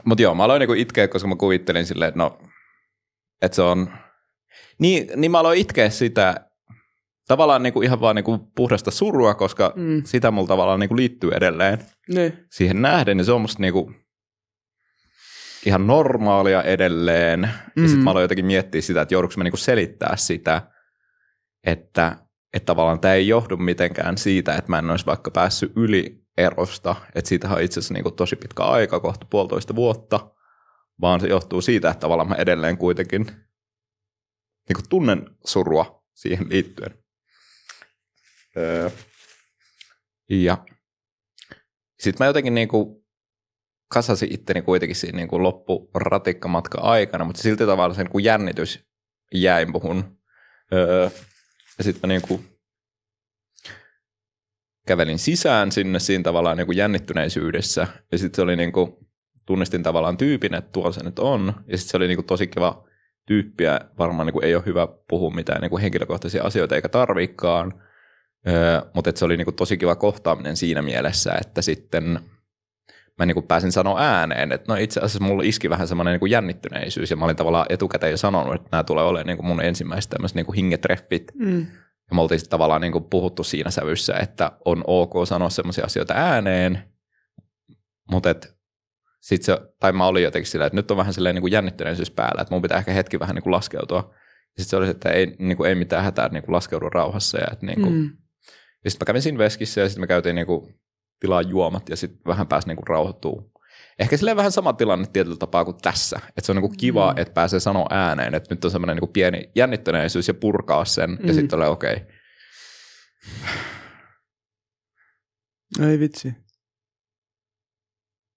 mutta joo, mä aloin niinku itkeä, koska mä kuvittelin silleen, että no, että se on... Niin, niin mä aloin itkeä sitä, tavallaan niin kuin ihan vaan niin kuin puhdasta surua, koska mm. sitä mulla tavallaan niin kuin liittyy edelleen ne. Niin. siihen nähden, niin se on musta niin kuin ihan normaalia edelleen. Mm. Ja sitten mä aloin jotenkin miettiä sitä, että joudunko mä niin kuin selittää sitä, että, että tavallaan tämä ei johdu mitenkään siitä, että mä en olisi vaikka päässyt yli erosta, että siitähän on itse asiassa niin kuin tosi pitkä aika, kohta puolitoista vuotta, vaan se johtuu siitä, että tavallaan mä edelleen kuitenkin niin kuin tunnen surua siihen liittyen. Öö. Ja sitten mä jotenkin niinku kasasin itteni kuitenkin siinä niinku loppuratikkamatka aikana, mutta silti tavallaan se niinku jännitys jäi puhun. Öö. Ja sitten mä niinku kävelin sisään sinne siinä tavallaan niinku jännittyneisyydessä. Ja sitten se oli niinku, tunnistin tavallaan tyypin, että tuolla se nyt on. Ja sitten se oli niinku tosi kiva tyyppiä varmaan niin ei ole hyvä puhua mitään niin henkilökohtaisia asioita eikä tarvikaan mutta se oli niinku tosi kiva kohtaaminen siinä mielessä, että sitten mä niinku pääsin sanoa ääneen, että no itse asiassa mulla iski vähän semmoinen niinku jännittyneisyys ja mä olin tavallaan etukäteen jo sanonut, että nämä tulee olemaan niinku mun ensimmäiset tämmöiset niinku hingetreffit. Mm. Ja me oltiin sitten tavallaan niinku puhuttu siinä sävyssä, että on ok sanoa semmoisia asioita ääneen, mutta et sit se, tai mä olin jotenkin silleen, että nyt on vähän silleen niinku jännittyneisyys päällä, että mun pitää ehkä hetki vähän niinku laskeutua. Ja sitten se oli, että ei, niinku, ei mitään hätää, niin niinku laskeudu rauhassa ja että niinku, mm ja sitten mä kävin siinä veskissä ja sitten me käytiin niinku tilaa juomat ja sitten vähän pääsi niinku rauhoittumaan. Ehkä silleen vähän sama tilanne tietyllä tapaa kuin tässä. Että se on niinku mm. kiva, mm. että pääsee sanoa ääneen, että nyt on semmoinen niinku pieni jännittyneisyys ja purkaa sen. Mm. Ja sitten tulee okei. Okay. Ei vitsi.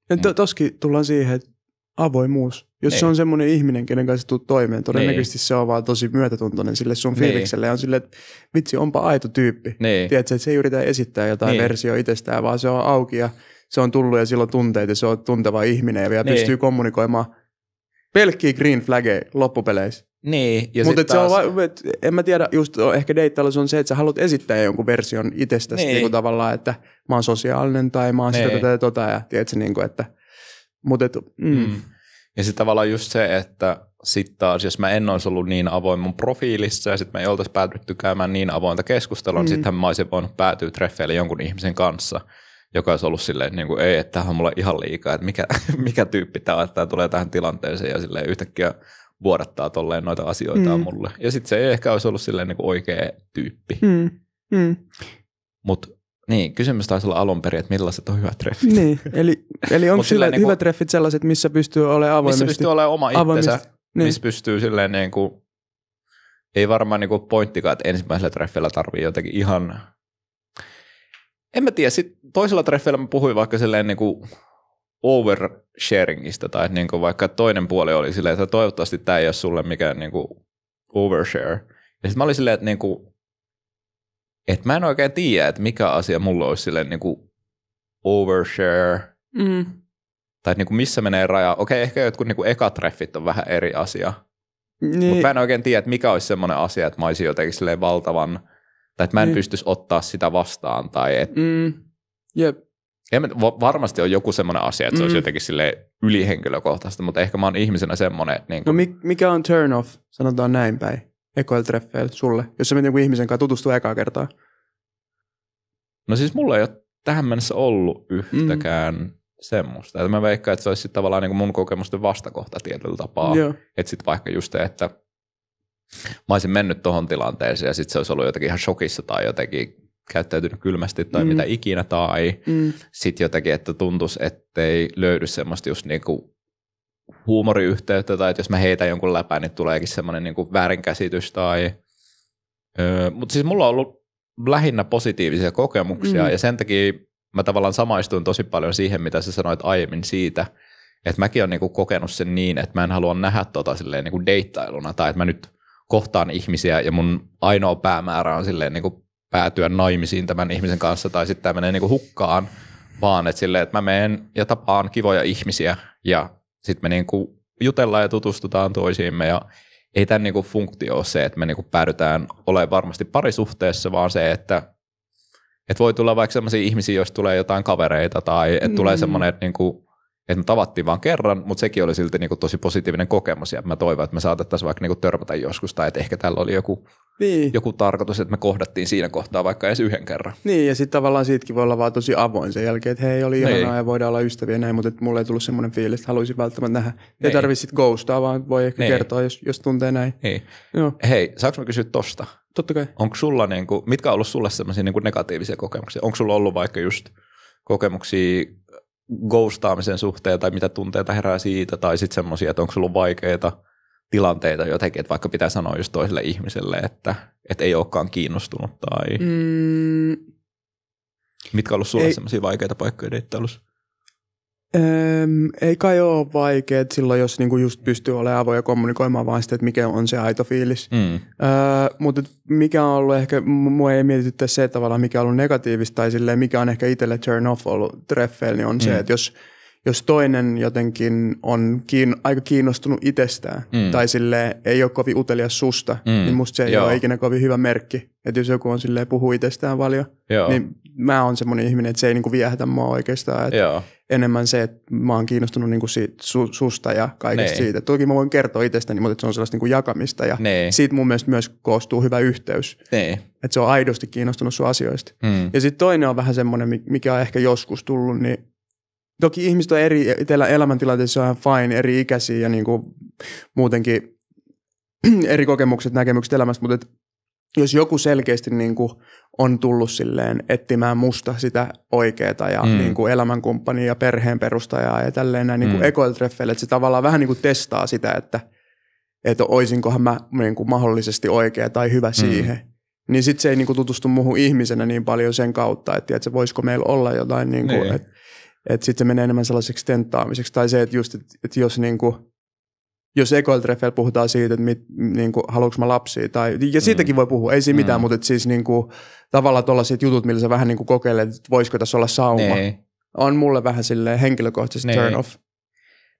Ja to, toskin tullaan siihen, että avoimuus. Jos niin. se on semmoinen ihminen, kenen kanssa tulet toimeen, niin. todennäköisesti niin. se on vaan tosi myötätuntoinen sille sun niin. fiilikselle. Ja On silleen, että vitsi, onpa aito tyyppi. Niin. Tiedätkö, että se ei yritä esittää jotain niin. versio itsestään, vaan se on auki ja se on tullut ja sillä on tunteita ja se on tunteva ihminen ja vielä niin. pystyy kommunikoimaan pelkkiä green flaggeja loppupeleissä. Niin. Ja Mutta taas... se on, et, en mä tiedä, just ehkä deittailu on se, että sä haluat esittää jonkun version itsestäsi niin. niin tavallaan, että mä oon sosiaalinen tai mä oon niin. sitä tätä ja tota ja tiedätkö, niin kuin, että, mutta et, mm. Mm. Ja sitten tavallaan just se, että sitten taas, jos mä en olisi ollut niin avoin mun profiilissa ja sitten me ei oltaisi päätytty käymään niin avointa keskustelua, niin mm. niin sittenhän mä olisin voinut päätyä treffeille jonkun ihmisen kanssa, joka olisi ollut silleen, niin kuin, ei, että tämä on mulle ihan liikaa, että mikä, mikä tyyppi tämä on, että tämä tulee tähän tilanteeseen ja silleen yhtäkkiä vuodattaa tolleen noita asioita mm. mulle. Ja sitten se ei ehkä olisi ollut silleen niin kuin oikea tyyppi. Mm. Mm. Mutta niin, kysymys taisi olla alun perin, että millaiset on hyvät treffit. Niin, eli, eli onko sillä niin hyvät treffit sellaiset, missä pystyy olemaan avoimesti? Missä pystyy olemaan oma avoimesti. itsensä, niin. missä pystyy silleen niin kuin, ei varmaan niin kuin pointtikaan, että ensimmäisellä treffillä tarvii jotenkin ihan, en mä tiedä, sit toisella treffillä mä puhuin vaikka silleen niin kuin oversharingista, tai niin kuin vaikka toinen puoli oli silleen, että toivottavasti tämä ei ole sulle mikään niin kuin overshare. Ja sitten mä olin silleen, että niin kuin, että mä en oikein tiedä, että mikä asia mulla olisi silleen niin kuin overshare, mm. tai että niin kuin missä menee raja. Okei, ehkä jotkut niin kuin ekatreffit on vähän eri asia. Niin. Mutta mä en oikein tiedä, että mikä olisi semmoinen asia, että mä olisin jotenkin silleen valtavan, tai että mä en niin. pystyisi ottaa sitä vastaan, tai että... Mm. Jep. En, varmasti on joku semmoinen asia, että se mm. olisi jotenkin sille ylihenkilökohtaista, mutta ehkä mä oon ihmisenä semmoinen, että... Niin kuin... No mikä on turn off, sanotaan näin päin? ekoil treffeillä sulle, jos sä menet jonkun ihmisen kanssa tutustuu ekaa kertaa? No siis mulla ei ole tähän mennessä ollut mm. yhtäkään mm. semmoista. Et mä veikkaan, että se olisi sit tavallaan niin mun kokemusten vastakohta tietyllä tapaa. Että sitten vaikka just te, että mä olisin mennyt tuohon tilanteeseen ja sitten se olisi ollut jotenkin ihan shokissa tai jotenkin käyttäytynyt kylmästi tai mm. mitä ikinä tai mm. sitten jotenkin, että tuntuisi, ettei löydy semmoista just niinku huumoriyhteyttä tai että jos mä heitän jonkun läpään, niin tuleekin semmoinen niin väärinkäsitys tai... Öö, mutta siis mulla on ollut lähinnä positiivisia kokemuksia mm. ja sen takia mä tavallaan samaistuin tosi paljon siihen, mitä sä sanoit aiemmin siitä, että mäkin olen kuin niinku kokenut sen niin, että mä en halua nähdä tota silleen kuin niinku deittailuna tai että mä nyt kohtaan ihmisiä ja mun ainoa päämäärä on silleen niin kuin päätyä naimisiin tämän ihmisen kanssa tai sitten tämä menee kuin niinku hukkaan, vaan että silleen, että mä menen ja tapaan kivoja ihmisiä ja sitten me niinku jutellaan ja tutustutaan toisiimme ja ei tämän niinku funktio ole se, että me niinku päädytään olemaan varmasti parisuhteessa, vaan se, että et voi tulla vaikka sellaisia ihmisiä, jos tulee jotain kavereita tai että mm. tulee semmoinen, että niinku, et me tavattiin vain kerran, mutta sekin oli silti niinku tosi positiivinen kokemus ja mä toivon, että me saatettaisiin vaikka niinku törmätä joskus tai että ehkä tällä oli joku niin. joku tarkoitus, että me kohdattiin siinä kohtaa vaikka edes yhden kerran. Niin, ja sitten tavallaan siitäkin voi olla vaan tosi avoin sen jälkeen, että hei, oli ihanaa niin. ja voidaan olla ystäviä näin, mutta mulle ei tullut semmoinen fiilis, että haluaisin välttämättä nähdä. Niin. Ei tarvitse sitten ghostaa, vaan voi ehkä niin. kertoa, jos, jos tuntee näin. Niin. Joo. Hei, saanko mä kysyä tosta? Totta kai. Onko sulla, niin kuin, mitkä on ollut sulle semmoisia niin negatiivisia kokemuksia? Onko sulla ollut vaikka just kokemuksia ghostaamisen suhteen tai mitä tunteita herää siitä tai sitten semmoisia, että onko sulla vaikeita? tilanteita jotenkin, että vaikka pitää sanoa just toiselle ihmiselle, että, että ei olekaan kiinnostunut tai... Mm. Mitkä on ollut sulle sellaisia vaikeita paikkoja deittailussa? Öm, ei kai ole että silloin, jos niinku just pystyy olemaan avoin ja kommunikoimaan vaan sitä, että mikä on se aito fiilis. Mm. Öö, mutta mikä on ollut ehkä, mua ei mietitytä se tavallaan, mikä on ollut negatiivista tai silleen, mikä on ehkä itselle turn off ollut treffeillä, niin on mm. se, että jos – jos toinen jotenkin on kiin, aika kiinnostunut itsestään mm. tai sille ei ole kovin utelias susta, mm. niin musta se ei Joo. ole ikinä kovin hyvä merkki. Että jos joku on sille puhuu itsestään paljon, Joo. niin mä oon semmoinen ihminen, että se ei niinku viehätä mua oikeastaan. Että enemmän se, että mä oon kiinnostunut niinku siitä, su, susta ja kaikesta Nei. Niin. siitä. Toki mä voin kertoa itsestäni, mutta se on sellaista niinku jakamista ja Nei. Niin. siitä mun mielestä myös koostuu hyvä yhteys. Niin. Että se on aidosti kiinnostunut sun asioista. Mm. Ja sitten toinen on vähän semmoinen, mikä on ehkä joskus tullut, niin toki ihmiset on eri elämäntilanteissa ihan fine, eri ikäisiä ja niin kuin muutenkin eri kokemukset, näkemykset elämästä, mutta et jos joku selkeästi niin kuin on tullut silleen etsimään musta sitä oikeeta ja mm. niin kuin elämänkumppania ja perheen perustajaa ja tälleen näin niin kuin mm. ekoiltreffeille, että se tavallaan vähän niin kuin testaa sitä, että, että oisinkohan mä niin kuin mahdollisesti oikea tai hyvä mm. siihen. Niin sitten se ei niin kuin tutustu muuhun ihmisenä niin paljon sen kautta, että, että se voisiko meillä olla jotain, niinku, niin kuin, niin. että että sitten se menee enemmän sellaiseksi tenttaamiseksi. Tai se, että just, että, että jos niin kuin, jos ekoiltreffeillä puhutaan siitä, että mit, niin kuin, haluanko mä lapsia, tai, ja siitäkin mm. voi puhua, ei siinä mitään, mm. mutta että siis niin kuin, tavallaan tuollaiset jutut, millä sä vähän niin kuin kokeilet, että voisiko tässä olla sauma, nee. Niin. on mulle vähän silleen henkilökohtaisesti nee. Niin. turn off.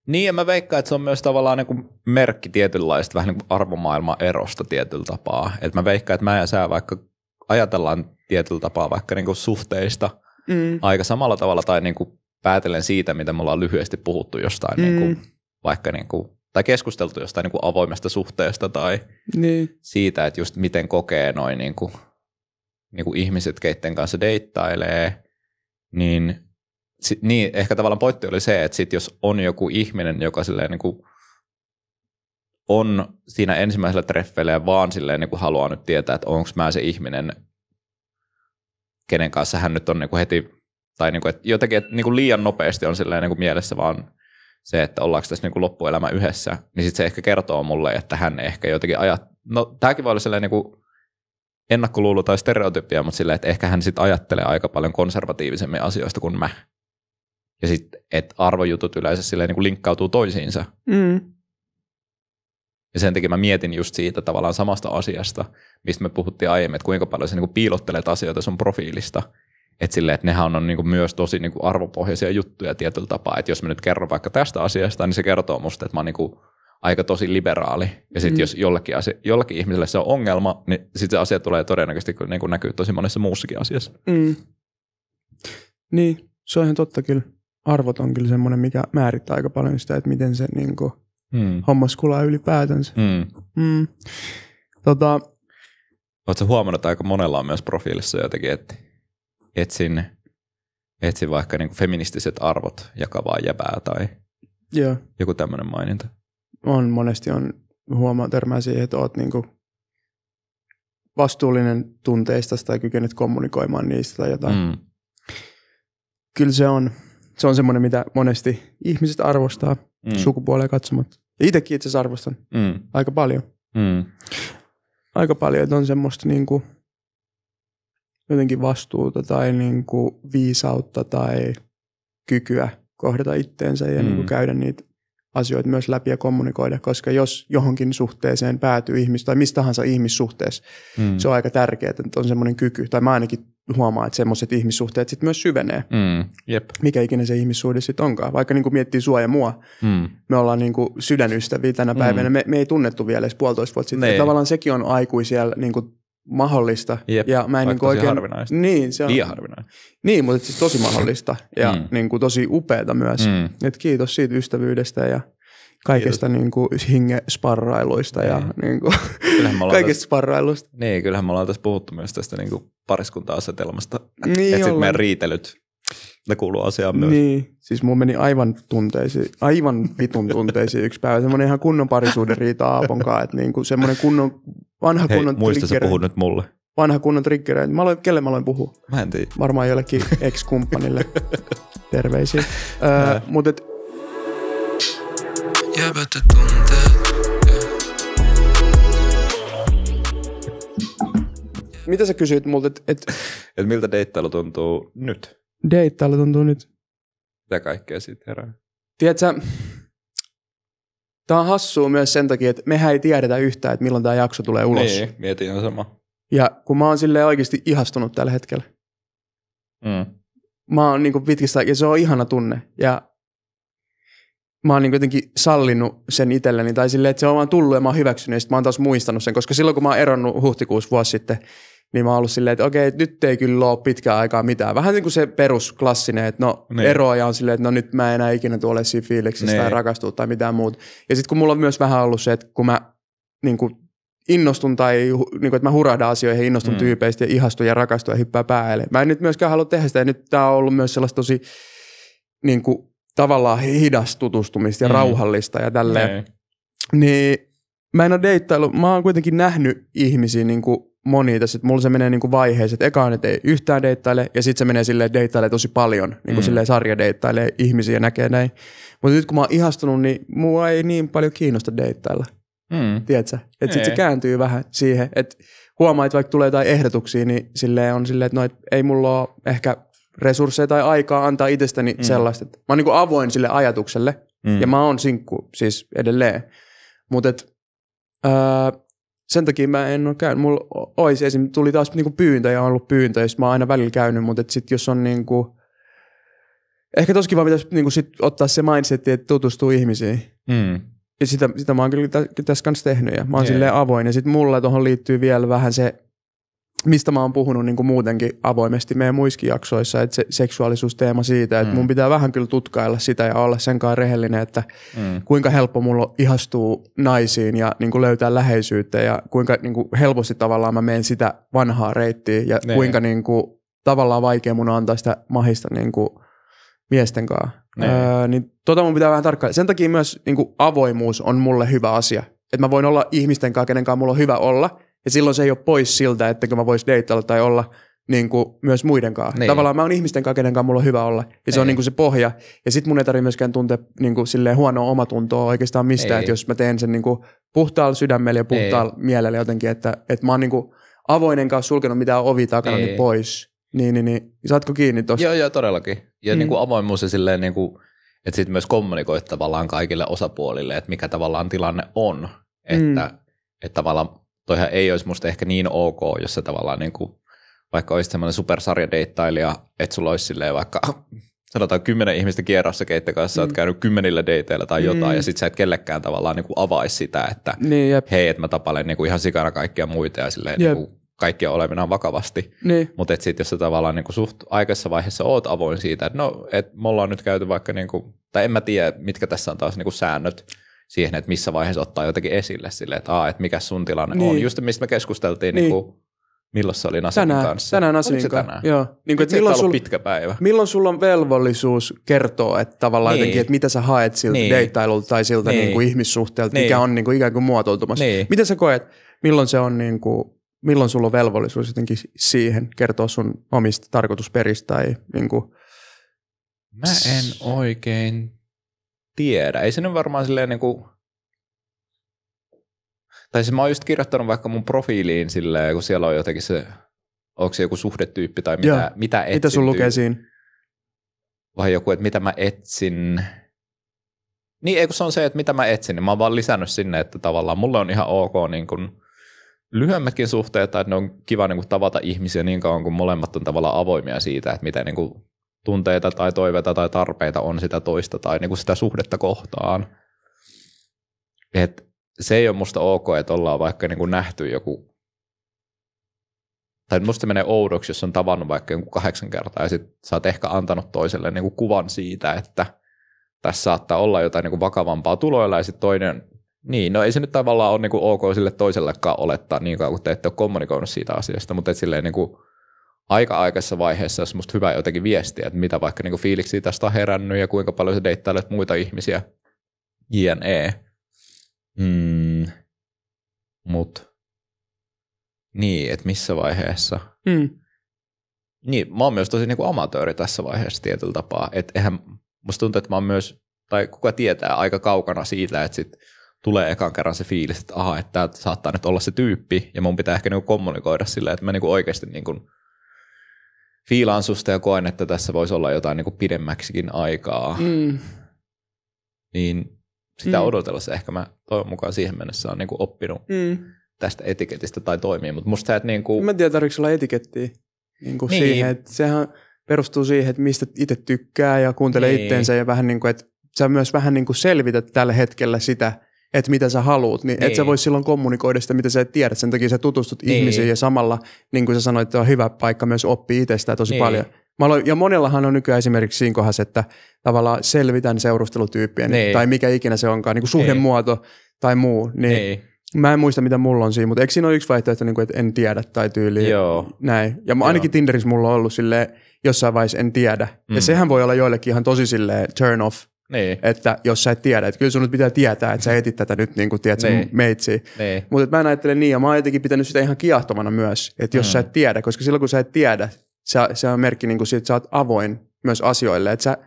Niin, ja mä veikkaan, että se on myös tavallaan niin merkki tietynlaista vähän niin arvomaailman erosta tietyllä tapaa. Että mä veikkaan, että mä ja sä vaikka ajatellaan tietyllä tapaa vaikka niin kuin suhteista mm. aika samalla tavalla tai niin kuin päätellen siitä, mitä me ollaan lyhyesti puhuttu jostain, mm. niin kuin, mm. vaikka niin kuin, tai keskusteltu jostain niin kuin avoimesta suhteesta tai niin. siitä, että just miten kokee noin niin kuin, niin kuin ihmiset, keitten kanssa deittailee, niin, sit, niin ehkä tavallaan pointti oli se, että sit jos on joku ihminen, joka silleen niin kuin, on siinä ensimmäisellä treffeillä ja vaan silleen niin kuin haluaa nyt tietää, että onko mä se ihminen, kenen kanssa hän nyt on niin kuin heti tai niin kuin, että jotenkin että niin kuin liian nopeasti on niin kuin mielessä vaan se, että ollaanko tässä niin kuin loppuelämä yhdessä, niin sitten se ehkä kertoo mulle, että hän ehkä jotenkin ajat... No tämäkin voi olla niin kuin ennakkoluulo tai stereotypia, mutta silleen, että ehkä hän sitten ajattelee aika paljon konservatiivisemmin asioista kuin mä. Ja sitten, että arvojutut yleensä silleen niin kuin linkkautuu toisiinsa. Mm. Ja sen takia mä mietin just siitä tavallaan samasta asiasta, mistä me puhuttiin aiemmin, että kuinka paljon sä niin kuin piilottelet asioita sun profiilista – et sille, että nehän on niinku myös tosi niinku arvopohjaisia juttuja tietyllä tapaa. Et jos mä nyt kerron vaikka tästä asiasta, niin se kertoo musta, että mä oon niinku aika tosi liberaali. Ja sitten mm. jos jollekin, asia, jollekin ihmiselle se on ongelma, niin sitten se asia tulee todennäköisesti niinku näkyy tosi monessa muussakin asiassa. Mm. Niin, se on ihan totta kyllä. Arvot on kyllä semmoinen, mikä määrittää aika paljon sitä, että miten se niinku mm. hommas kulaa ylipäätänsä. Mm. Mm. Tota, Oletko huomannut, että aika monella on myös profiilissa jotenkin, että etsin, etsin vaikka niin feministiset arvot jakavaa jäbää tai yeah. joku tämmöinen maininta. On, monesti on huomaa törmää siihen, että oot niin vastuullinen tunteista tai kykenet kommunikoimaan niistä tai jotain. Mm. Kyllä se on, se on semmoinen, mitä monesti ihmiset arvostaa mm. sukupuoleen katsomatta. Itsekin itse asiassa arvostan mm. aika paljon. Mm. Aika paljon, että on semmoista niin kuin jotenkin vastuuta tai niin kuin viisautta tai kykyä kohdata itteensä ja mm. niin kuin mm. käydä niitä asioita myös läpi ja kommunikoida, koska jos johonkin suhteeseen päätyy ihmis tai mistä tahansa ihmissuhteessa, mm. se on aika tärkeää, että on semmoinen kyky, tai mä ainakin huomaan, että semmoiset ihmissuhteet sitten myös syvenee, mm. Jep. mikä ikinä se ihmissuhde sitten onkaan. Vaikka niin kuin miettii sua ja mua, mm. me ollaan niin kuin sydänystäviä tänä mm. päivänä, mm. me, me ei tunnettu vielä edes puolitoista vuotta sitten. Niin. Tavallaan sekin on aikuisia niin kuin mahdollista. Jep, ja mä en niin oikein, harvinaista. Niin, se on. Liian harvinaista. Niin, mutta siis tosi mahdollista ja mm. niin kuin tosi upeata myös. Mm. Et kiitos siitä ystävyydestä ja kaikesta niin kuin hingesparrailuista ja mm. niin kuin, niinku kaikista täs, sparrailuista. Niin, kyllähän me ollaan tässä puhuttu myös tästä niin kuin pariskunta-asetelmasta. Niin että sitten meidän riitelyt ne kuuluu asiaan myös. Niin, siis mun meni aivan tunteisiin, aivan vitun tunteisiin yksi päivä. Semmoinen ihan kunnon parisuuden riita Aapon kanssa, että niinku semmoinen kunnon, vanha Hei, kunnon muista sä puhut nyt mulle. Vanha kunnon triggeröinti. Mä aloin, kelle mä aloin puhua? Mä en tiedä. Varmaan jollekin ex-kumppanille. Terveisiä. Öö, mut et... Jäbätä Mitä sä kysyit multa? Että et... et miltä deittailu tuntuu nyt? deittailla tuntuu nyt. Mitä kaikkea siitä herää? Tiedätkö, tämä on hassua myös sen takia, että mehän ei tiedetä yhtään, että milloin tämä jakso tulee ulos. Niin, mietin on sama. Ja kun mä oon sille oikeasti ihastunut tällä hetkellä. Mm. Mä oon niin pitkistä, ja se on ihana tunne. Ja mä oon niin jotenkin sallinut sen itselleni, tai silleen, että se on vaan tullut ja mä oon hyväksynyt, ja sit mä oon taas muistanut sen, koska silloin kun mä oon eronnut huhtikuussa vuosi sitten, niin mä oon ollut silleen, että okei, nyt ei kyllä ole pitkään aikaa mitään. Vähän niin kuin se perusklassinen, että no niin. eroaja on silleen, että no nyt mä en enää ikinä tuolle siinä fiiliksissä niin. tai rakastuu tai mitään muuta. Ja sitten kun mulla on myös vähän ollut se, että kun mä niin kuin innostun tai niin kuin, että mä hurahdan asioihin, innostun mm. tyypeistä ja ihastun ja rakastun ja hyppää päälle. Mä en nyt myöskään halua tehdä sitä ja nyt tää on ollut myös sellaista tosi niin kuin, tavallaan hidas tutustumista ja mm. rauhallista ja tälleen. Niin. Niin mä en ole deittailu, mä oon kuitenkin nähnyt ihmisiä niin kuin, moni tässä, että mulla se menee niinku vaiheeseen, että ekaan ei yhtään deittaile ja sitten se menee silleen, että tosi paljon, niin kuin mm. silleen sarja deittailee ihmisiä näkee näin. Mutta nyt kun mä oon ihastunut, niin mua ei niin paljon kiinnosta deittailla. Mm. Tiedätkö? Että sitten se kääntyy vähän siihen, että huomaa, että vaikka tulee jotain ehdotuksia, niin silleen on silleen, että no, et ei mulla ole ehkä resursseja tai aikaa antaa itsestäni mm. sellaista. Mä oon niinku avoin sille ajatukselle mm. ja mä oon sinkku siis edelleen. Mutta öö, sen takia mä en ole käynyt. Mulla olisi esim. tuli taas niinku pyyntö ja on ollut pyyntö, jos mä oon aina välillä käynyt, mutta et jos on niinku, ehkä tosi kiva pitäisi niinku sit ottaa se mindset, että tutustuu ihmisiin. Mm. Ja sitä, sitä mä oon kyllä tässä kanssa tehnyt ja mä oon yeah. silleen avoin. Ja sitten mulla tuohon liittyy vielä vähän se, mistä mä oon puhunut niin kuin muutenkin avoimesti meidän muissakin jaksoissa, että se seksuaalisuusteema siitä, että mm. mun pitää vähän kyllä tutkailla sitä ja olla sen kanssa rehellinen, että mm. kuinka helppo mulla ihastuu naisiin ja niin kuin löytää läheisyyttä ja kuinka niin kuin helposti tavallaan mä menen sitä vanhaa reittiä ja ne. Niin. kuinka niin kuin, tavallaan vaikea mun antaa sitä mahista niin kuin miesten kanssa. Ne. Niin. Öö, niin tota mun pitää vähän tarkkailla. Sen takia myös niin kuin avoimuus on mulle hyvä asia. Että mä voin olla ihmisten kanssa, kenen kanssa mulla on hyvä olla – ja silloin se ei ole pois siltä, että mä voisin deitellä tai olla niin kuin myös muiden kanssa. Niin. Tavallaan mä oon ihmisten kanssa, kenen kanssa mulla on hyvä olla. Ja ei. se on niin kuin se pohja. Ja sit mun ei tarvitse myöskään tuntea niin kuin silleen huonoa omatuntoa oikeastaan mistään, että jos mä teen sen niin kuin puhtaalla sydämellä ja puhtaalla ei. mielellä jotenkin, että, että mä oon niin kuin avoinen kanssa sulkenut mitään ovi takana niin pois. Niin, niin, niin. Saatko kiinni tosta? Joo, joo, todellakin. Ja mm. niin kuin avoimuus ja silleen niin kuin, että sit myös kommunikoit tavallaan kaikille osapuolille, että mikä tavallaan tilanne on. Että, mm. että tavallaan toihan ei olisi musta ehkä niin ok, jos se tavallaan niin kuin, vaikka olisi semmoinen supersarjadeittailija, että sulla olisi silleen vaikka sanotaan kymmenen ihmistä kierrossa, keitä kanssa mm. olet käynyt kymmenillä dateilla tai jotain, mm. ja sitten sä et kellekään tavallaan niin kuin avaisi sitä, että niin, hei, että mä tapailen niin kuin ihan sikana kaikkia muita ja silleen niin kuin kaikkia oleminaan vakavasti. Niin. Mutta sitten jos sä tavallaan niin kuin suht aikaisessa vaiheessa oot avoin siitä, että no, et me ollaan nyt käyty vaikka, niin kuin, tai en mä tiedä, mitkä tässä on taas niin kuin säännöt, siihen, että missä vaiheessa ottaa jotenkin esille sille, että, että mikä sun tilanne niin. on. Just mistä me keskusteltiin niin. Niin kuin, Milloin se oli Nasimin tänään, kanssa? Tänään Nasimin kanssa. Tänään? Joo. Niin kuin, milloin sul, pitkä päivä. Milloin sulla on velvollisuus kertoa, että tavallaan niin. jotenkin, että mitä sä haet siltä niin. deittailulta tai siltä niin. Niinku niin kuin ihmissuhteelta, niin. mikä on niin kuin ikään kuin muotoutumassa. Niin. Miten sä koet, milloin se on niin kuin, milloin sulla on velvollisuus jotenkin siihen kertoa sun omista tarkoitusperistä tai niin kuin, Mä en oikein tiedä. Ei nyt varmaan silleen niin kuin tai siis mä oon just kirjoittanut vaikka mun profiiliin silleen, kun siellä on jotenkin se, onko se joku suhdetyyppi tai mitä, Joo. mitä etsin. Mitä sun lukee siinä? Vai joku, että mitä mä etsin. Niin, eikö se on se, että mitä mä etsin, niin mä oon vaan lisännyt sinne, että tavallaan mulle on ihan ok niin kun lyhyemmätkin suhteet, tai että ne on kiva niin kun, tavata ihmisiä niin kauan, kun molemmat on tavallaan avoimia siitä, että miten niin kun, tunteita tai toiveita tai tarpeita on sitä toista tai niin kuin sitä suhdetta kohtaan. Et se ei ole musta ok, että ollaan vaikka niin kuin nähty joku, tai musta se menee oudoksi, jos on tavannut vaikka joku kahdeksan kertaa ja sit sä oot ehkä antanut toiselle niin kuin kuvan siitä, että tässä saattaa olla jotain niin kuin vakavampaa tuloilla ja sitten toinen, niin, no ei se nyt tavallaan ole niin kuin ok sille toisellekaan olettaa niin kauan, kun te ette ole kommunikoinut siitä asiasta, mutta et silleen niin kuin, aika aikaisessa vaiheessa olisi musta hyvä jotenkin viestiä, että mitä vaikka niinku fiiliksiä tästä on herännyt ja kuinka paljon sä deittailet muita ihmisiä. JNE. Mm. Mut. Niin, että missä vaiheessa. Mm. Niin, mä oon myös tosi niinku amatööri tässä vaiheessa tietyllä tapaa. Että eihän, musta tuntuu, että mä oon myös, tai kuka tietää, aika kaukana siitä, että sit tulee ekan kerran se fiilis, että aha, että tää saattaa nyt olla se tyyppi, ja mun pitää ehkä niinku kommunikoida silleen, että mä niinku oikeasti niinku fiilaan susta ja koen, että tässä voisi olla jotain niin kuin pidemmäksikin aikaa, mm. niin sitä mm. odotellessa ehkä mä toivon mukaan siihen mennessä on niin kuin oppinut mm. tästä etiketistä tai toimii, mutta musta sä et niin kuin... Mä en tiedä, tarvitsetko olla etikettiä niin kuin niin. siihen, että sehän perustuu siihen, että mistä itse tykkää ja kuuntelee niin. itteensä ja vähän niin kuin, että sä myös vähän niin kuin selvität tällä hetkellä sitä, että mitä sä haluut, niin, niin. et sä niin. voi silloin kommunikoida sitä, mitä sä et tiedä. Sen takia sä tutustut niin. ihmisiin ja samalla, niin kuin sä sanoit, että on hyvä paikka myös oppii itsestään tosi niin. paljon. Mä aloin, ja monellahan on nykyään esimerkiksi siinä kohdassa, että tavallaan selvitän seurustelutyyppiä niin. niin. tai mikä ikinä se onkaan, niin kuin muoto niin. tai muu. Niin, niin. Mä en muista, mitä mulla on siinä, mutta eikö siinä ole yksi vaihtoehto, niin kuin, että en tiedä tai tyyli. Joo. Näin. Ja mä, ainakin Joo. Tinderissä mulla on ollut silleen, jossain vaiheessa en tiedä. Mm. Ja sehän voi olla joillekin ihan tosi silleen turn off niin. Että jos sä et tiedä, että kyllä sun nyt pitää tietää, että sä etit tätä nyt niin kuin, tiedät niin. meitsi. Niin. Mutta mä ajattelen niin, ja mä oon jotenkin pitänyt sitä ihan kiahtomana myös, että jos mm. sä et tiedä, koska silloin kun sä et tiedä, sä, se on merkki niin kuin siitä, että sä oot avoin myös asioille, että sä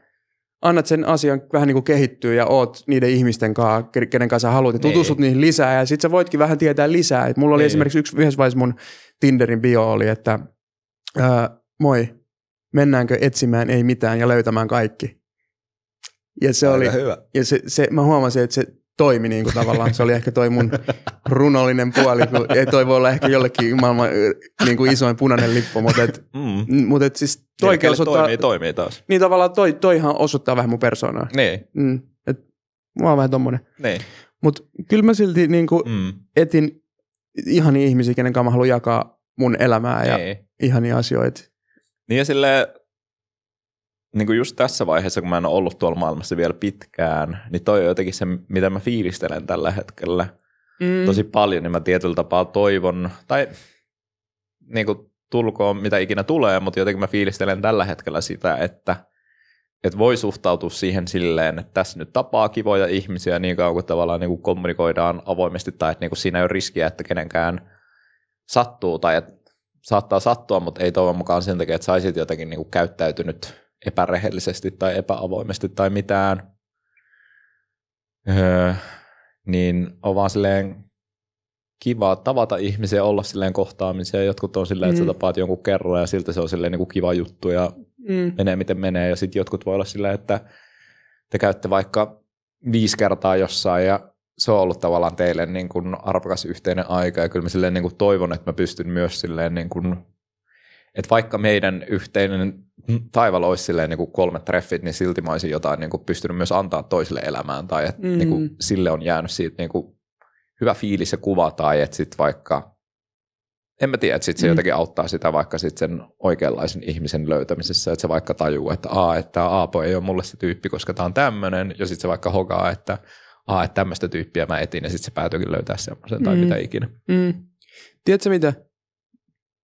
annat sen asian vähän niin kuin kehittyä ja oot niiden ihmisten kanssa, kenen kanssa haluat ja tutustut niin. niihin lisää ja sit sä voitkin vähän tietää lisää. Et mulla oli niin. esimerkiksi yksi, yhdessä vaiheessa mun Tinderin bio oli, että äh, moi, mennäänkö etsimään ei mitään ja löytämään kaikki. Ja se Aika oli, hyvä. ja se, se, mä huomasin, että se toimi niin kuin tavallaan. Se oli ehkä toi mun runollinen puoli. Ei toi voi olla ehkä jollekin maailman niin kuin isoin punainen lippu, mutta et, mm. mutta et siis toi niin, osoittaa, toimii, toimii taas. Niin tavallaan toi, toihan osoittaa vähän mun persoonaa. Niin. Mm, et, mä oon vähän tommonen. Niin. Mutta kyllä mä silti niin kuin mm. etin ihan ihmisiä, kenen kanssa mä haluan jakaa mun elämää ja niin. ihania asioita. Niin ja silleen, niin kuin just tässä vaiheessa, kun mä en ole ollut tuolla maailmassa vielä pitkään, niin toi on jotenkin se, mitä mä fiilistelen tällä hetkellä mm. tosi paljon, niin mä tietyllä tapaa toivon, tai niin kuin tulkoon mitä ikinä tulee, mutta jotenkin mä fiilistelen tällä hetkellä sitä, että et voi suhtautua siihen silleen, että tässä nyt tapaa kivoja ihmisiä niin kauan kuin tavallaan niin kuin kommunikoidaan avoimesti tai että niin kuin siinä ei ole riskiä, että kenenkään sattuu tai että saattaa sattua, mutta ei toivon mukaan sen takia, että saisit jotenkin niin kuin käyttäytynyt epärehellisesti tai epäavoimesti tai mitään, öö, niin on vaan silleen kiva tavata ihmisiä, olla silleen kohtaamisia. Jotkut on silleen, että mm. sä tapaat jonkun kerran ja siltä se on silleen niin kuin kiva juttu ja mm. menee miten menee. Ja sitten jotkut voi olla silleen, että te käytte vaikka viisi kertaa jossain ja se on ollut tavallaan teille niin kuin arvokas yhteinen aika ja kyllä mä silleen niin kuin toivon, että mä pystyn myös silleen niin kuin, että vaikka meidän yhteinen Mm. taivaalla olisi silleen, niin kuin kolme treffit, niin silti mä olisin jotain niin kuin pystynyt myös antaa toiselle elämään tai että mm. niin kuin, sille on jäänyt siitä niin kuin, hyvä fiilis ja kuva tai että sitten vaikka en mä tiedä, että sit se mm. jotenkin auttaa sitä vaikka sit sen oikeanlaisen ihmisen löytämisessä, että se vaikka tajuu, että a, että Aapo ei ole mulle se tyyppi, koska tämä on tämmöinen, ja sitten se vaikka hokaa, että a, että tämmöistä tyyppiä mä etin, ja sitten se päätyykin löytää semmoisen mm. tai mitä ikinä. Mm. Tiedätkö mitä?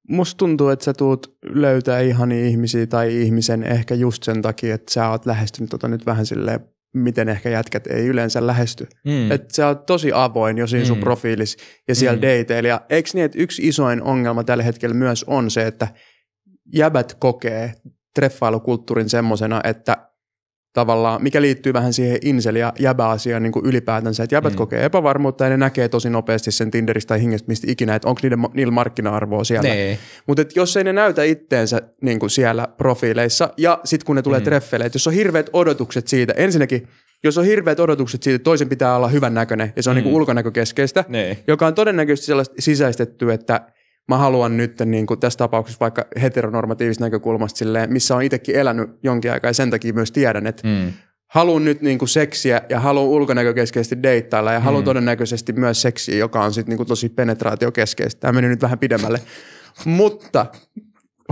musta tuntuu, että sä tuut löytää ihania ihmisiä tai ihmisen ehkä just sen takia, että sä oot lähestynyt tota nyt vähän silleen, miten ehkä jätkät ei yleensä lähesty. Mm. Että sä oot tosi avoin jo siinä mm. sun profiilis ja siellä mm. dateilla. Ja eikö niin, että yksi isoin ongelma tällä hetkellä myös on se, että jäbät kokee treffailukulttuurin semmosena, että tavallaan, mikä liittyy vähän siihen inseli- ja jäbäasiaan niin kuin ylipäätänsä, että jäbät mm. kokee epävarmuutta ja ne näkee tosi nopeasti sen Tinderistä tai Hingestä, mistä ikinä, että onko niiden, niillä markkina-arvoa siellä. Nee. Niin. Mutta jos ei ne näytä itteensä niin kuin siellä profiileissa ja sitten kun ne tulee mm. treffeille, että jos on hirveät odotukset siitä, ensinnäkin jos on hirveät odotukset siitä, että toisen pitää olla hyvän näköinen ja se on mm. niin kuin mm. ulkonäkökeskeistä, nee. Niin. joka on todennäköisesti sellaista sisäistetty, että mä haluan nyt niin kuin tässä tapauksessa vaikka heteronormatiivisesta näkökulmasta silleen, missä on itsekin elänyt jonkin aikaa ja sen takia myös tiedän, että mm. haluan nyt niin kuin seksiä ja haluan ulkonäkökeskeisesti deittailla ja haluan mm. todennäköisesti myös seksiä, joka on sitten niin kuin tosi penetraatiokeskeistä. Tämä meni nyt vähän pidemmälle. Mutta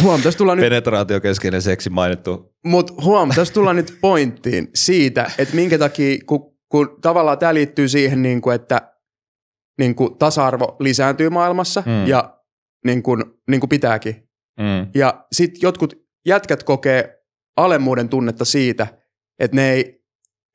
huom, tässä tullaan nyt... Penetraatiokeskeinen seksi mainittu. Mutta huom, tässä tullaan nyt pointtiin siitä, että minkä takia, kun, kun tavallaan tämä liittyy siihen, niin kuin, että niin kuin tasa-arvo lisääntyy maailmassa mm. ja niin kuin, niin kuin pitääkin. Mm. Ja sitten jotkut jätkät kokee alemmuuden tunnetta siitä, että ne ei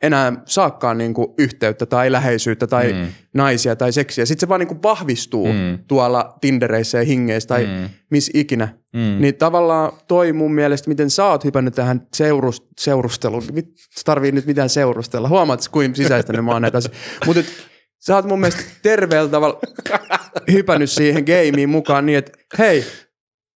enää saakaan niin kuin yhteyttä tai läheisyyttä tai mm. naisia tai seksiä. Sitten se vaan niin kuin vahvistuu mm. tuolla Tindereissä ja Hingeissä tai mm. missä ikinä. Mm. Niin tavallaan toi mun mielestä, miten sä oot hypännyt tähän seurust- seurusteluun. Mit, tarvii nyt mitään seurustella. Huomaat, kuin sisäistänyt mä oon näitä Mutta sä oot mun mielestä terveellä tavalla... hypännyt siihen gameiin mukaan niin, että hei,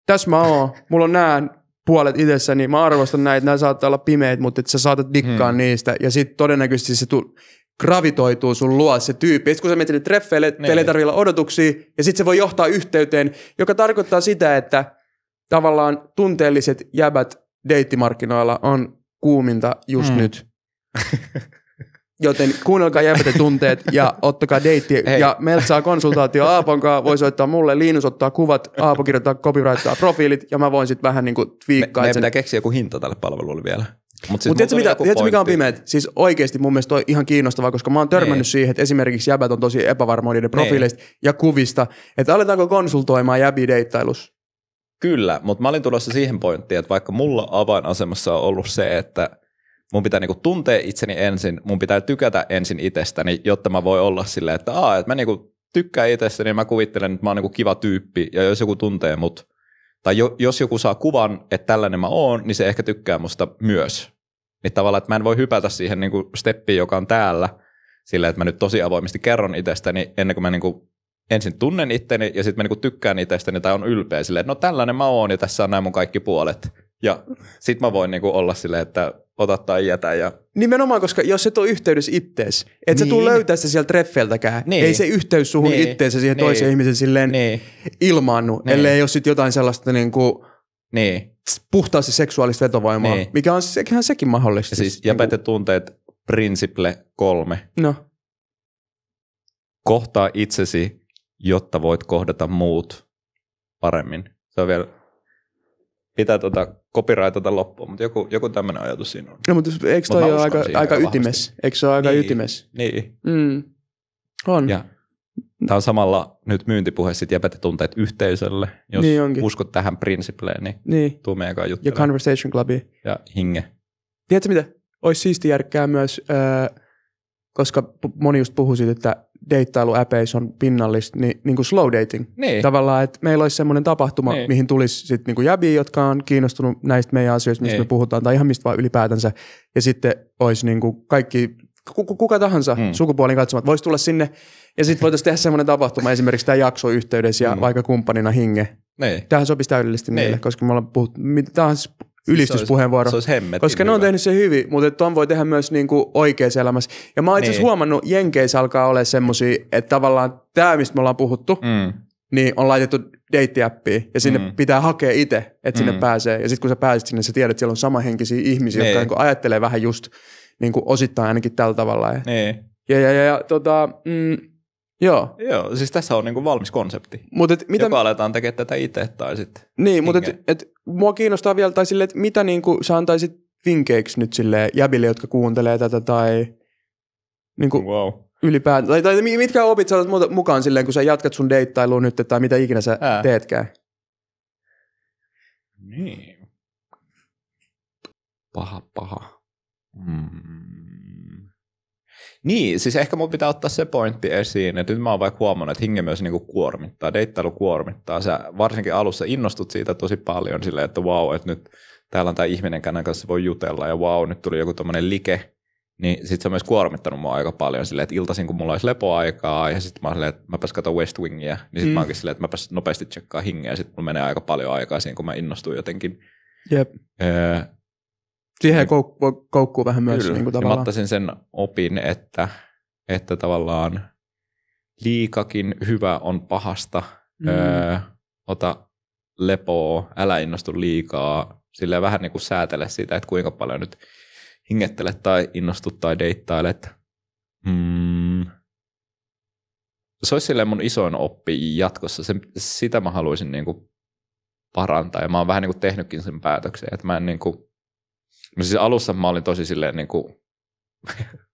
tässä mä oon, mulla on nää puolet itsessäni, mä arvostan näitä, nämä saattaa olla pimeät, mutta että sä saatat dikkaa hmm. niistä ja sitten todennäköisesti se tu- gravitoituu sun luo se tyyppi. Sitten kun sä menet treffeille, niin. teille ei odotuksia ja sitten se voi johtaa yhteyteen, joka tarkoittaa sitä, että tavallaan tunteelliset jäbät deittimarkkinoilla on kuuminta just mm. nyt. Joten kuunnelkaa jäpätä tunteet ja ottakaa deitti. Hei. Ja meiltä saa konsultaatio Aapon kanssa. Voi soittaa mulle. Liinus ottaa kuvat. Aapo kirjoittaa copyrightaa profiilit. Ja mä voin sitten vähän niinku twiikkaa. Me, pitää keksiä joku hinta tälle palvelulle vielä. Mutta siis Mut tiedätkö, mitä, tiedätkö mikä on pimeet? Siis oikeasti mun mielestä on ihan kiinnostavaa, koska mä oon törmännyt niin. siihen, että esimerkiksi jäbät on tosi epävarmoja niiden niin. profiileista niin. ja kuvista. Että aletaanko konsultoimaan jäbiä deittailussa? Kyllä, mutta mä olin tulossa siihen pointtiin, että vaikka mulla avainasemassa on ollut se, että – mun pitää niinku tuntea itseni ensin, mun pitää tykätä ensin itsestäni, jotta mä voi olla silleen, että aa, että mä niinku tykkään itsestäni ja mä kuvittelen, että mä oon niinku kiva tyyppi ja jos joku tuntee mut, tai jo, jos joku saa kuvan, että tällainen mä oon, niin se ehkä tykkää musta myös. Niin tavallaan, että mä en voi hypätä siihen niinku steppiin, joka on täällä, sillä että mä nyt tosi avoimesti kerron itsestäni ennen kuin mä niinku ensin tunnen itteni ja sitten mä niinku tykkään itsestäni tai on ylpeä silleen, että no tällainen mä oon ja tässä on nämä mun kaikki puolet. Ja sit mä voin niinku olla silleen, että ota tai jätä. Ja... Nimenomaan, koska jos et ole yhteydessä ittees, et niin. sä tuu löytää sitä sieltä treffeiltäkään. Niin. Ei se yhteys suhun niin. itteensä siihen niin. toiseen ihmisen silleen niin. ilmaannu, niin. ellei ole sit jotain sellaista niinku, niin. puhtaasti seksuaalista vetovoimaa, niin. mikä on sekin, sekin mahdollista. Ja siis, siis jäpäte niinku- tunteet prinsiple kolme. No. Kohtaa itsesi, jotta voit kohdata muut paremmin. Se on vielä pitää tuota copyrightata loppuun, mutta joku, joku tämmöinen ajatus siinä on. No, mutta siis eikö toi ole aika, aika ytimes? Eikö se ole aika niin, ytimes? Niin. Mm. On. Ja tämä on samalla nyt myyntipuhe, sitten jäpätä tunteet yhteisölle. Jos niin onkin. uskot tähän prinsipleen, niin, niin. tuu meidän kanssa juttelemaan. Ja Conversation Clubi. Ja Hinge. Tiedätkö mitä? Olisi siisti järkkää myös, äh, koska moni just puhuu siitä, että deittailuäpeissä on pinnallista, niin, niin kuin slow dating. Niin. Tavallaan, että meillä olisi semmoinen tapahtuma, niin. mihin tulisi sitten niin kuin jäbiä, jotka on kiinnostunut näistä meidän asioista, mistä niin. me puhutaan, tai ihan mistä vaan ylipäätänsä. Ja sitten olisi niin kuin kaikki, kuka tahansa hmm. sukupuolin katsomat, voisi tulla sinne, ja sitten voitaisiin tehdä semmoinen tapahtuma esimerkiksi tämä jakso yhteydessä ja hmm. vaikka kumppanina hinge. Niin. Tähän sopisi täydellisesti niin. meille, koska me ollaan puhuttu, tämä on siis Siis ylistyspuheenvuoro. Se olisi, se olisi koska hyvä. ne on tehnyt se hyvin, mutta ton voi tehdä myös niin kuin oikeassa elämässä. Ja mä oon itse niin. huomannut, Jenkeissä alkaa olla semmoisia, että tavallaan tämä, mistä me ollaan puhuttu, mm. niin on laitettu deitti ja sinne mm. pitää hakea itse, että sinne mm. pääsee. Ja sitten kun sä pääset sinne, sä tiedät, että siellä on samanhenkisiä ihmisiä, niin. jotka niinku ajattelee vähän just kuin niinku osittain ainakin tällä tavalla. niin. ja, ja, ja, ja tota, mm, Joo. Joo, siis tässä on niinku valmis konsepti, Mut et, mitä... joka aletaan tekemään tätä itse tai sitten. Niin, mutta et, et, mua kiinnostaa vielä, tai sille, että mitä niinku sä antaisit vinkkeiksi nyt sille jäbille, jotka kuuntelee tätä tai niinku wow. ylipäätään, tai, tai, mitkä opit sä mukaan silleen, kun sä jatkat sun deittailuun nyt tai mitä ikinä sä Ää. teetkään? Niin. Paha, paha. Mm. Niin, siis ehkä mun pitää ottaa se pointti esiin, että nyt mä oon vaikka huomannut, että hinge myös niinku kuormittaa, deittailu kuormittaa. Sä varsinkin alussa innostut siitä tosi paljon silleen, että wow, että nyt täällä on tämä ihminen, kenen kanssa voi jutella ja wow, nyt tuli joku tommonen like, niin sit se on myös kuormittanut mua aika paljon silleen, että iltaisin kun mulla olisi lepoaikaa ja sitten mä oon silleen, että pääs katsoa West Wingia, niin sit mm. mä oonkin silleen, että pääs nopeasti tsekkaa hingeä ja sit mulla menee aika paljon aikaa siihen, kun mä innostuin jotenkin. Jep. Öö, Siihen niin. koukku, koukkuu vähän myös. Kyllä. Niin kuin tavallaan. Mä ottaisin sen opin, että, että tavallaan liikakin hyvä on pahasta. Mm. Öö, ota lepoa, älä innostu liikaa. Sillä vähän niin kuin säätele sitä, että kuinka paljon nyt hingettelet tai innostut tai deittailet. Mm. Se olisi silleen mun isoin oppi jatkossa. Sen, sitä mä haluaisin niin kuin parantaa. Ja mä oon vähän niin kuin tehnytkin sen päätöksen, että mä en niin kuin – No siis alussa mä olin tosi silleen niin kuin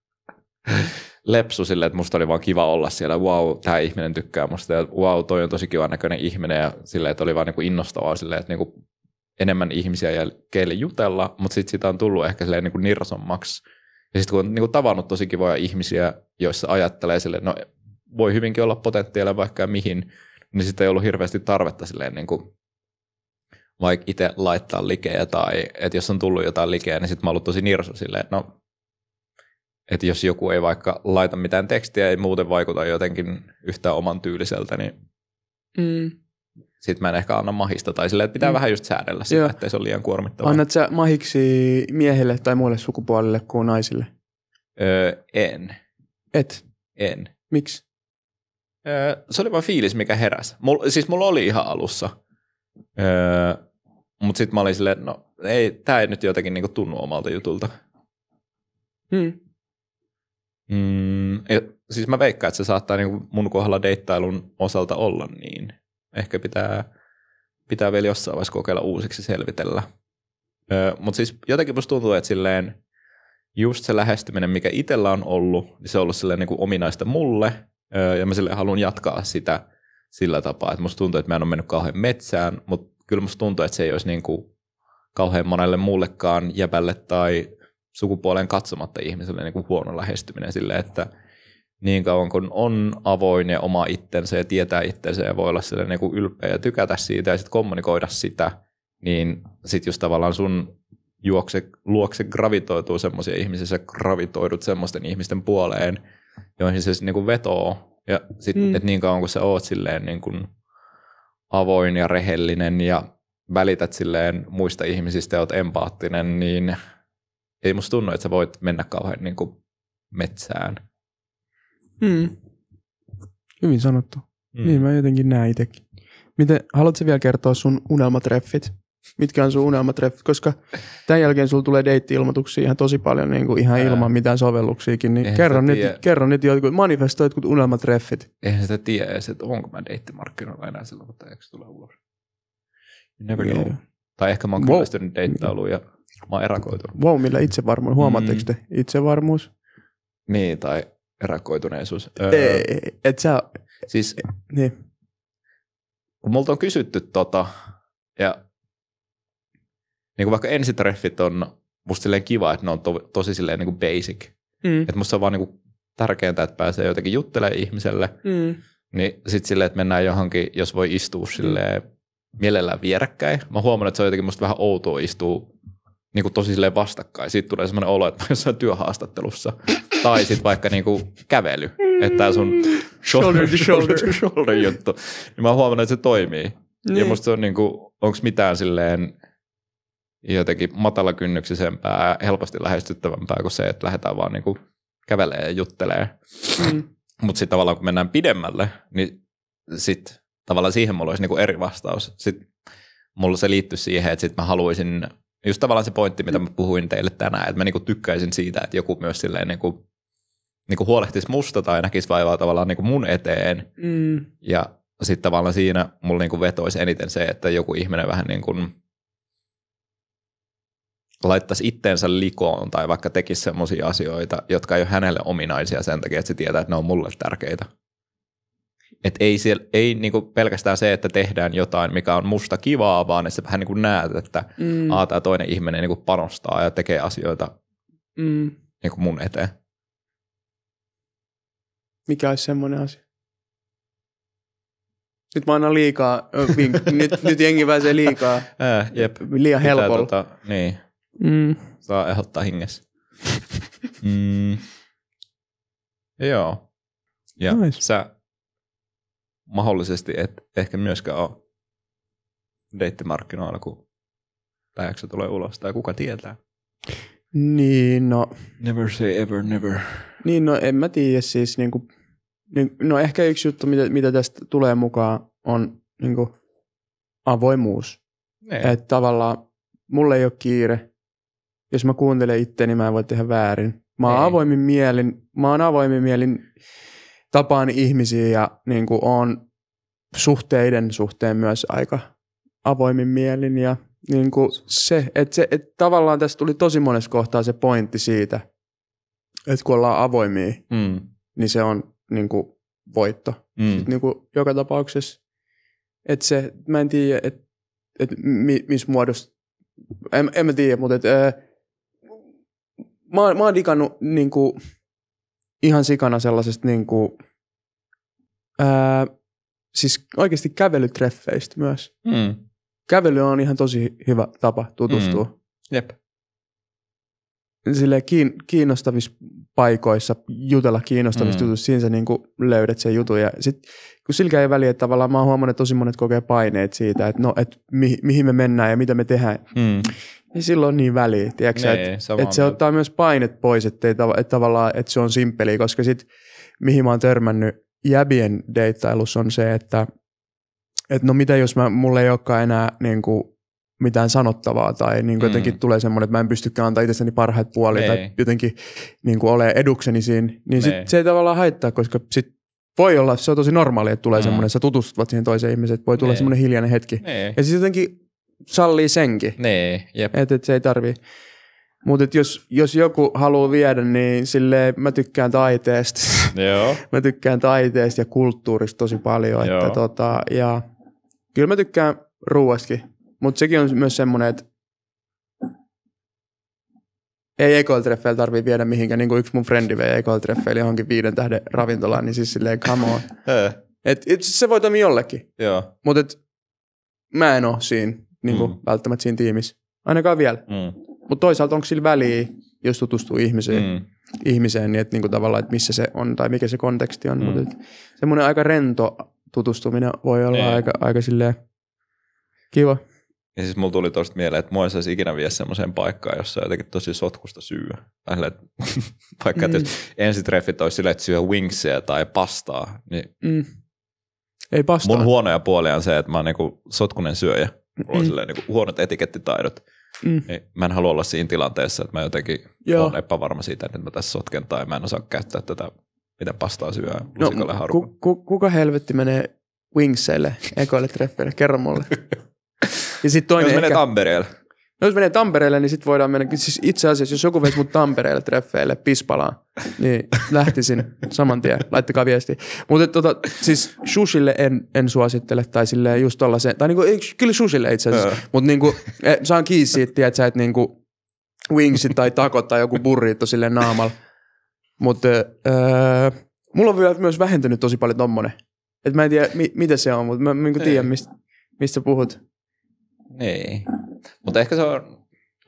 lepsu silleen, että musta oli vaan kiva olla siellä, wow, tämä ihminen tykkää musta ja wow, toi on tosi kiva näköinen ihminen ja silleen, että oli vaan niin kuin innostavaa silleen, että niin kuin enemmän ihmisiä ja keille jutella, mutta sitten siitä on tullut ehkä silleen niin kuin nirsommaksi. Ja sitten kun on niin kuin tavannut tosi kivoja ihmisiä, joissa ajattelee silleen, no voi hyvinkin olla potentiaalia vaikka mihin, niin sitten ei ollut hirveästi tarvetta silleen niin kuin vaikka itse laittaa likeä tai että jos on tullut jotain likeä, niin sitten mä ollut tosi nirso silleen, että no, että jos joku ei vaikka laita mitään tekstiä, ei muuten vaikuta jotenkin yhtään oman tyyliseltä, niin mm. sitten mä en ehkä anna mahista tai silleen, että pitää mm. vähän just säädellä sitä, Joo. ettei se ole liian kuormittavaa. Annat sä mahiksi miehelle tai muulle sukupuolelle kuin naisille? Öö, en. Et? En. Miksi? Öö, se oli vaan fiilis, mikä heräsi. Mul, siis mulla oli ihan alussa. Öö, mutta sitten mä olin silleen, no ei, tämä ei nyt jotenkin niinku tunnu omalta jutulta. Hmm. Mm, ja, siis mä veikkaan, että se saattaa niinku mun kohdalla deittailun osalta olla niin. Ehkä pitää, pitää vielä jossain vaiheessa kokeilla uusiksi selvitellä. Mutta siis jotenkin musta tuntuu, että silleen just se lähestyminen, mikä itsellä on ollut, niin se on ollut silleen niinku ominaista mulle. ja mä silleen haluan jatkaa sitä sillä tapaa, että musta tuntuu, että mä en ole mennyt kauhean metsään, mutta kyllä musta tuntuu, että se ei olisi niin kuin kauhean monelle muullekaan jäbälle tai sukupuoleen katsomatta ihmiselle niin kuin huono lähestyminen sille, että niin kauan kun on avoin ja oma itsensä ja tietää itsensä ja voi olla sille niin kuin ylpeä ja tykätä siitä ja sitten kommunikoida sitä, niin sitten jos tavallaan sun juokse, luokse gravitoituu semmoisia ihmisiä, sä gravitoidut semmoisten ihmisten puoleen, joihin se niin kuin vetoo. Ja sitten, mm. että niin kauan kun sä oot silleen niin kuin avoin ja rehellinen ja välität silleen muista ihmisistä ja oot empaattinen, niin ei musta tunnu, että sä voit mennä kauhean niin kuin metsään. Hmm. Hyvin sanottu. Hmm. Niin mä jotenkin näen itsekin. Miten, haluatko vielä kertoa sun unelmatreffit? mitkä on sun unelmatreffit, koska tämän jälkeen sulla tulee deitti-ilmoituksia ihan tosi paljon niin kuin ihan ilman mitään sovelluksiakin, niin kerro nyt, kerro nyt jotkut, manifestoi jotkut unelmatreffit. Eihän sitä tiedä edes, että onko mä deittimarkkinoilla enää silloin, mutta eikö se tule ulos. Never know. yeah. Tai ehkä mä oon kyllästynyt wow. deittailuun ja mä oon erakoitunut. Wow, millä itsevarmuus, huomaatteko mm. te? Itsevarmuus. Niin, tai erakoituneisuus. Öö, et sä... Siis, niin. kun multa on kysytty tota, ja niin kuin vaikka ensitreffit on musta silleen kiva, että ne on to, tosi silleen niin kuin basic. Mm. Että musta on vaan niin kuin tärkeintä, että pääsee jotenkin juttelemaan ihmiselle. Mm. Niin sit silleen, että mennään johonkin, jos voi istua mm. silleen mielellään vierekkäin. Mä huomannut, että se on jotenkin musta vähän outoa istua niin kuin tosi silleen vastakkain. Siitä tulee semmoinen olo, että mä jossain työhaastattelussa. tai sitten vaikka niin kuin kävely. Että tämä sun mm. shoulder to shoulder, shoulder, shoulder juttu. Niin mä huomannut, että se toimii. Niin. Ja musta se on niinku kuin, onko mitään silleen jotenkin matalakynnyksisempää, helposti lähestyttävämpää kuin se, että lähdetään vaan niin kuin kävelee ja juttelee. Mm. Mutta sitten tavallaan kun mennään pidemmälle, niin sitten tavallaan siihen mulla olisi niin kuin eri vastaus. Sitten mulla se liittyy siihen, että sitten mä haluaisin, just tavallaan se pointti, mitä mä puhuin teille tänään, että mä niin kuin tykkäisin siitä, että joku myös silleen niin kuin, niin kuin huolehtisi musta tai näkisi vaivaa tavallaan niin kuin mun eteen. Mm. Ja sitten tavallaan siinä mulla niin kuin vetoisi eniten se, että joku ihminen vähän niin kuin – laittaisi itteensä likoon tai vaikka tekisi sellaisia asioita, jotka ei ole hänelle ominaisia sen takia, että se tietää, että ne on mulle tärkeitä. Et ei siellä, ei niinku pelkästään se, että tehdään jotain, mikä on musta kivaa, vaan että sä vähän niinku näet, että mm. aa, tämä toinen ihminen niinku panostaa ja tekee asioita mm. niinku mun eteen. Mikä olisi semmoinen asia? Nyt mä annan liikaa, nyt, nyt jengi pääsee liikaa, äh, jep. liian helpolla. Tota, niin. Mm. Saa ehdottaa hengessä. mm. Joo. Ja nice. sä mahdollisesti et ehkä myöskään ole deittimarkkinoilla, kun tämä tulee ulos, tai kuka tietää. Niin, no... Never say ever, never. Niin, no en mä tiedä siis, niin kuin, niin, no ehkä yksi juttu, mitä, mitä tästä tulee mukaan, on niinku niin kuin, avoimuus. Että tavallaan mulle ei ole kiire, jos mä kuuntelen itteeni, niin mä en voi tehdä väärin. Mä oon avoimin mielin, mä oon avoimin mielin tapaan ihmisiä ja niin kuin oon suhteiden suhteen myös aika avoimin mielin ja niin kuin se, että se, että tavallaan tässä tuli tosi monessa kohtaa se pointti siitä, että kun ollaan avoimia, mm. niin se on niin kuin voitto. Mm. Sitten niin kuin joka tapauksessa, että se, mä en tiedä, että, että missä muodossa, en, en mä tiedä, mutta että, mä, mä oon digannut niin kuin, ihan sikana sellaisesta niin kuin, ää, siis oikeasti kävelytreffeistä myös. Mm. Kävely on ihan tosi hyvä tapa tutustua. Mm. Jep. Silleen kiin, kiinnostavissa paikoissa, jutella kiinnostavissa mm. jutuissa, siinä sä niin kuin löydät sen jutun. Ja sit, kun silläkään ei väliä, että tavallaan mä oon huomannut, että tosi monet kokee paineet siitä, että no, et mi, mihin me mennään ja mitä me tehdään. Mm. Niin silloin niin väliä, tiedätkö että niin, et se ottaa myös painet pois, että tav- et tavallaan, että se on simppeli, koska sit mihin mä oon törmännyt jäbien deittailussa on se, että et no mitä jos mä, mulla ei olekaan enää niin kuin, mitään sanottavaa tai niin kuin mm. jotenkin tulee semmoinen, että mä en pystykään antaa itsestäni parhaita puolia tai niin. jotenkin niin kuin ole edukseni siinä, niin sit niin. se ei tavallaan haittaa, koska sit voi olla, se on tosi normaali, että tulee mm. semmoinen, sä tutustut siihen toiseen ihmiseen, että voi tulla semmoinen hiljainen hetki. Nee. Ja siis jotenkin sallii senkin. Niin, jep. Et, et se ei tarvii. Mutta jos, jos joku haluaa viedä, niin sille mä tykkään taiteesta. Joo. mä tykkään taiteesta ja kulttuurista tosi paljon. Joo. Että tota, ja kyllä mä tykkään ruuaskin, mutta sekin on myös semmoinen, että ei ekoiltreffeillä tarvii viedä mihinkään. Niin kuin yksi mun frendi vei ekoiltreffeillä johonkin viiden tähden ravintolaan, niin siis silleen come on. et, et, se voi toimia jollekin. Joo. Mutta mä en oo siinä niin kuin, mm. välttämättä siinä tiimissä. Ainakaan vielä. Mm. Mutta toisaalta onko sillä väliä, jos tutustuu ihmiseen, mm. ihmiseen niin että niinku tavallaan, että missä se on tai mikä se konteksti on. Mm. Mutta semmoinen aika rento tutustuminen voi olla Ei. Niin. aika, aika silleen kiva. Ja siis mulla tuli tosta mieleen, että mua ei saisi ikinä viedä semmoiseen paikkaan, jossa jotenkin tosi sotkusta syö. että vaikka mm. jos ensitreffit olisi silleen, että syö wingsia tai pastaa, niin mm. ei pastaa. Mun huonoja puolia on se, että mä oon niinku sotkunen syöjä. Mulla on mm. silleen, niin kuin huonot etikettitaidot. Mm. Niin mä en halua olla siinä tilanteessa, että mä jotenkin Joo. olen epävarma siitä, että mä tässä sotken tai mä en osaa käyttää tätä, mitä pastaa syöä no, ku, ku, kuka helvetti menee Wingseille, ekoille treffeille? Kerro mulle. ja sit toinen Jos menet ehkä... Tampereelle. No jos menee Tampereelle, niin sitten voidaan mennä. Siis itse asiassa, jos joku veisi mut Tampereelle treffeille, Pispalaan, niin lähtisin saman tien. Laittakaa viesti. Mutta tota, siis Shushille en, en suosittele tai sille just tollaiseen. Tai niinku, kyllä Shushille itse asiassa. Mutta niinku, e, saan kiinni siitä, että sä et niinku wingsit tai takot tai joku burrito sille naamalla. Mutta mulla on vielä myös vähentynyt tosi paljon tommonen. Et mä en tiedä, mi- mitä se on, mutta mä, mä niinku tiedän tiedä, mistä, mistä puhut. Ei. Niin. Mutta ehkä se on...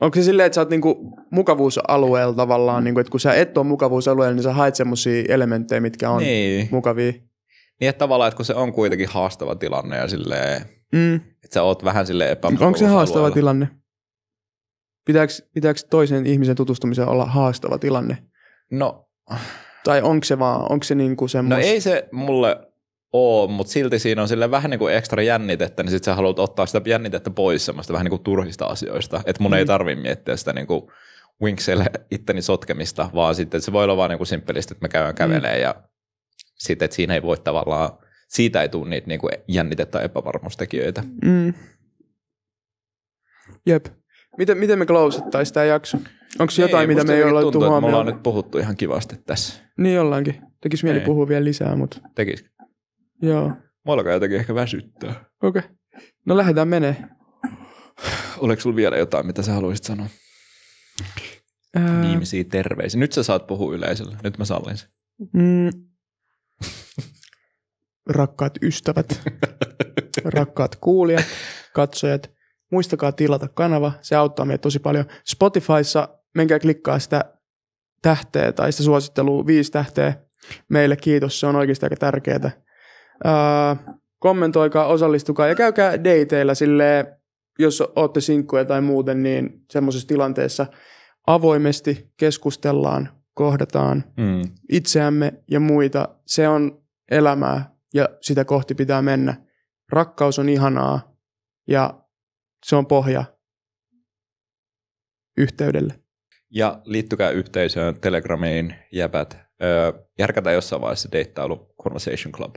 Onko se silleen, että sä oot niinku mukavuusalueella tavallaan, mm. niinku, että kun sä et ole mukavuusalueella, niin sä haet semmoisia elementtejä, mitkä on niin. mukavia? Niin, että tavallaan, että kun se on kuitenkin haastava tilanne ja silleen, mm. että sä oot vähän sille epämukavuusalueella. Onko se haastava tilanne? Pitääkö, pitääkö toisen ihmisen tutustumisen olla haastava tilanne? No, tai onko se vaan, onko se niinku no semmos... No ei se mulle ole, mutta silti siinä on sille vähän niin kuin ekstra jännitettä, niin sitten sä haluat ottaa sitä jännitettä pois semmoista vähän niin kuin turhista asioista. Että mun mm. ei tarvi miettiä sitä niin kuin Winkselle itteni sotkemista, vaan sitten että se voi olla vaan niin kuin simppelisti, että mä käyn kävelee mm. ja sitten, että siinä ei voi tavallaan, siitä ei tule niitä niin kuin jännitettä epävarmuustekijöitä. Mm. Jep. Miten, miten me klausettaisiin tämä jakso? Onko jotain, ei, mitä me ei olla tuntuu, että me ollaan nyt puhuttu ihan kivasti tässä. Niin ollaankin. Tekis mieli ei. puhua vielä lisää, mutta... Tekis. Joo. Mä alkaa jotenkin ehkä väsyttää. Okei. Okay. No lähdetään menee. Oliko sulla vielä jotain, mitä sä haluaisit sanoa? Ää... Viimeisiä terveisiä. Nyt sä saat puhua yleisölle. Nyt mä sallin sen. Mm. Rakkaat ystävät, rakkaat kuulijat, katsojat, muistakaa tilata kanava. Se auttaa meitä tosi paljon. Spotifyssa menkää klikkaa sitä tähteä tai sitä suosittelua, viisi tähteä meille. Kiitos, se on oikeasti aika tärkeää Äh, kommentoikaa, osallistukaa ja käykää dateilla sille, jos olette sinkkuja tai muuten, niin semmoisessa tilanteessa avoimesti keskustellaan, kohdataan mm. itseämme ja muita. Se on elämää ja sitä kohti pitää mennä. Rakkaus on ihanaa ja se on pohja yhteydelle. Ja liittykää yhteisöön, Telegramiin, jäbät. Öö, järkätään jossain vaiheessa deittailu Conversation Club.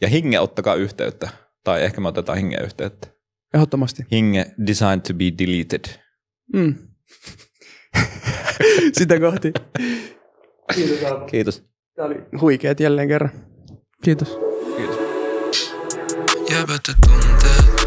Ja hinge, ottakaa yhteyttä. Tai ehkä me otetaan hinge yhteyttä. Ehdottomasti. Hinge, designed to be deleted. Mm. Sitä kohti. Kiitos. Kiitos. Tämä oli huikeet jälleen kerran. Kiitos. Kiitos. Jäbätä tunteet.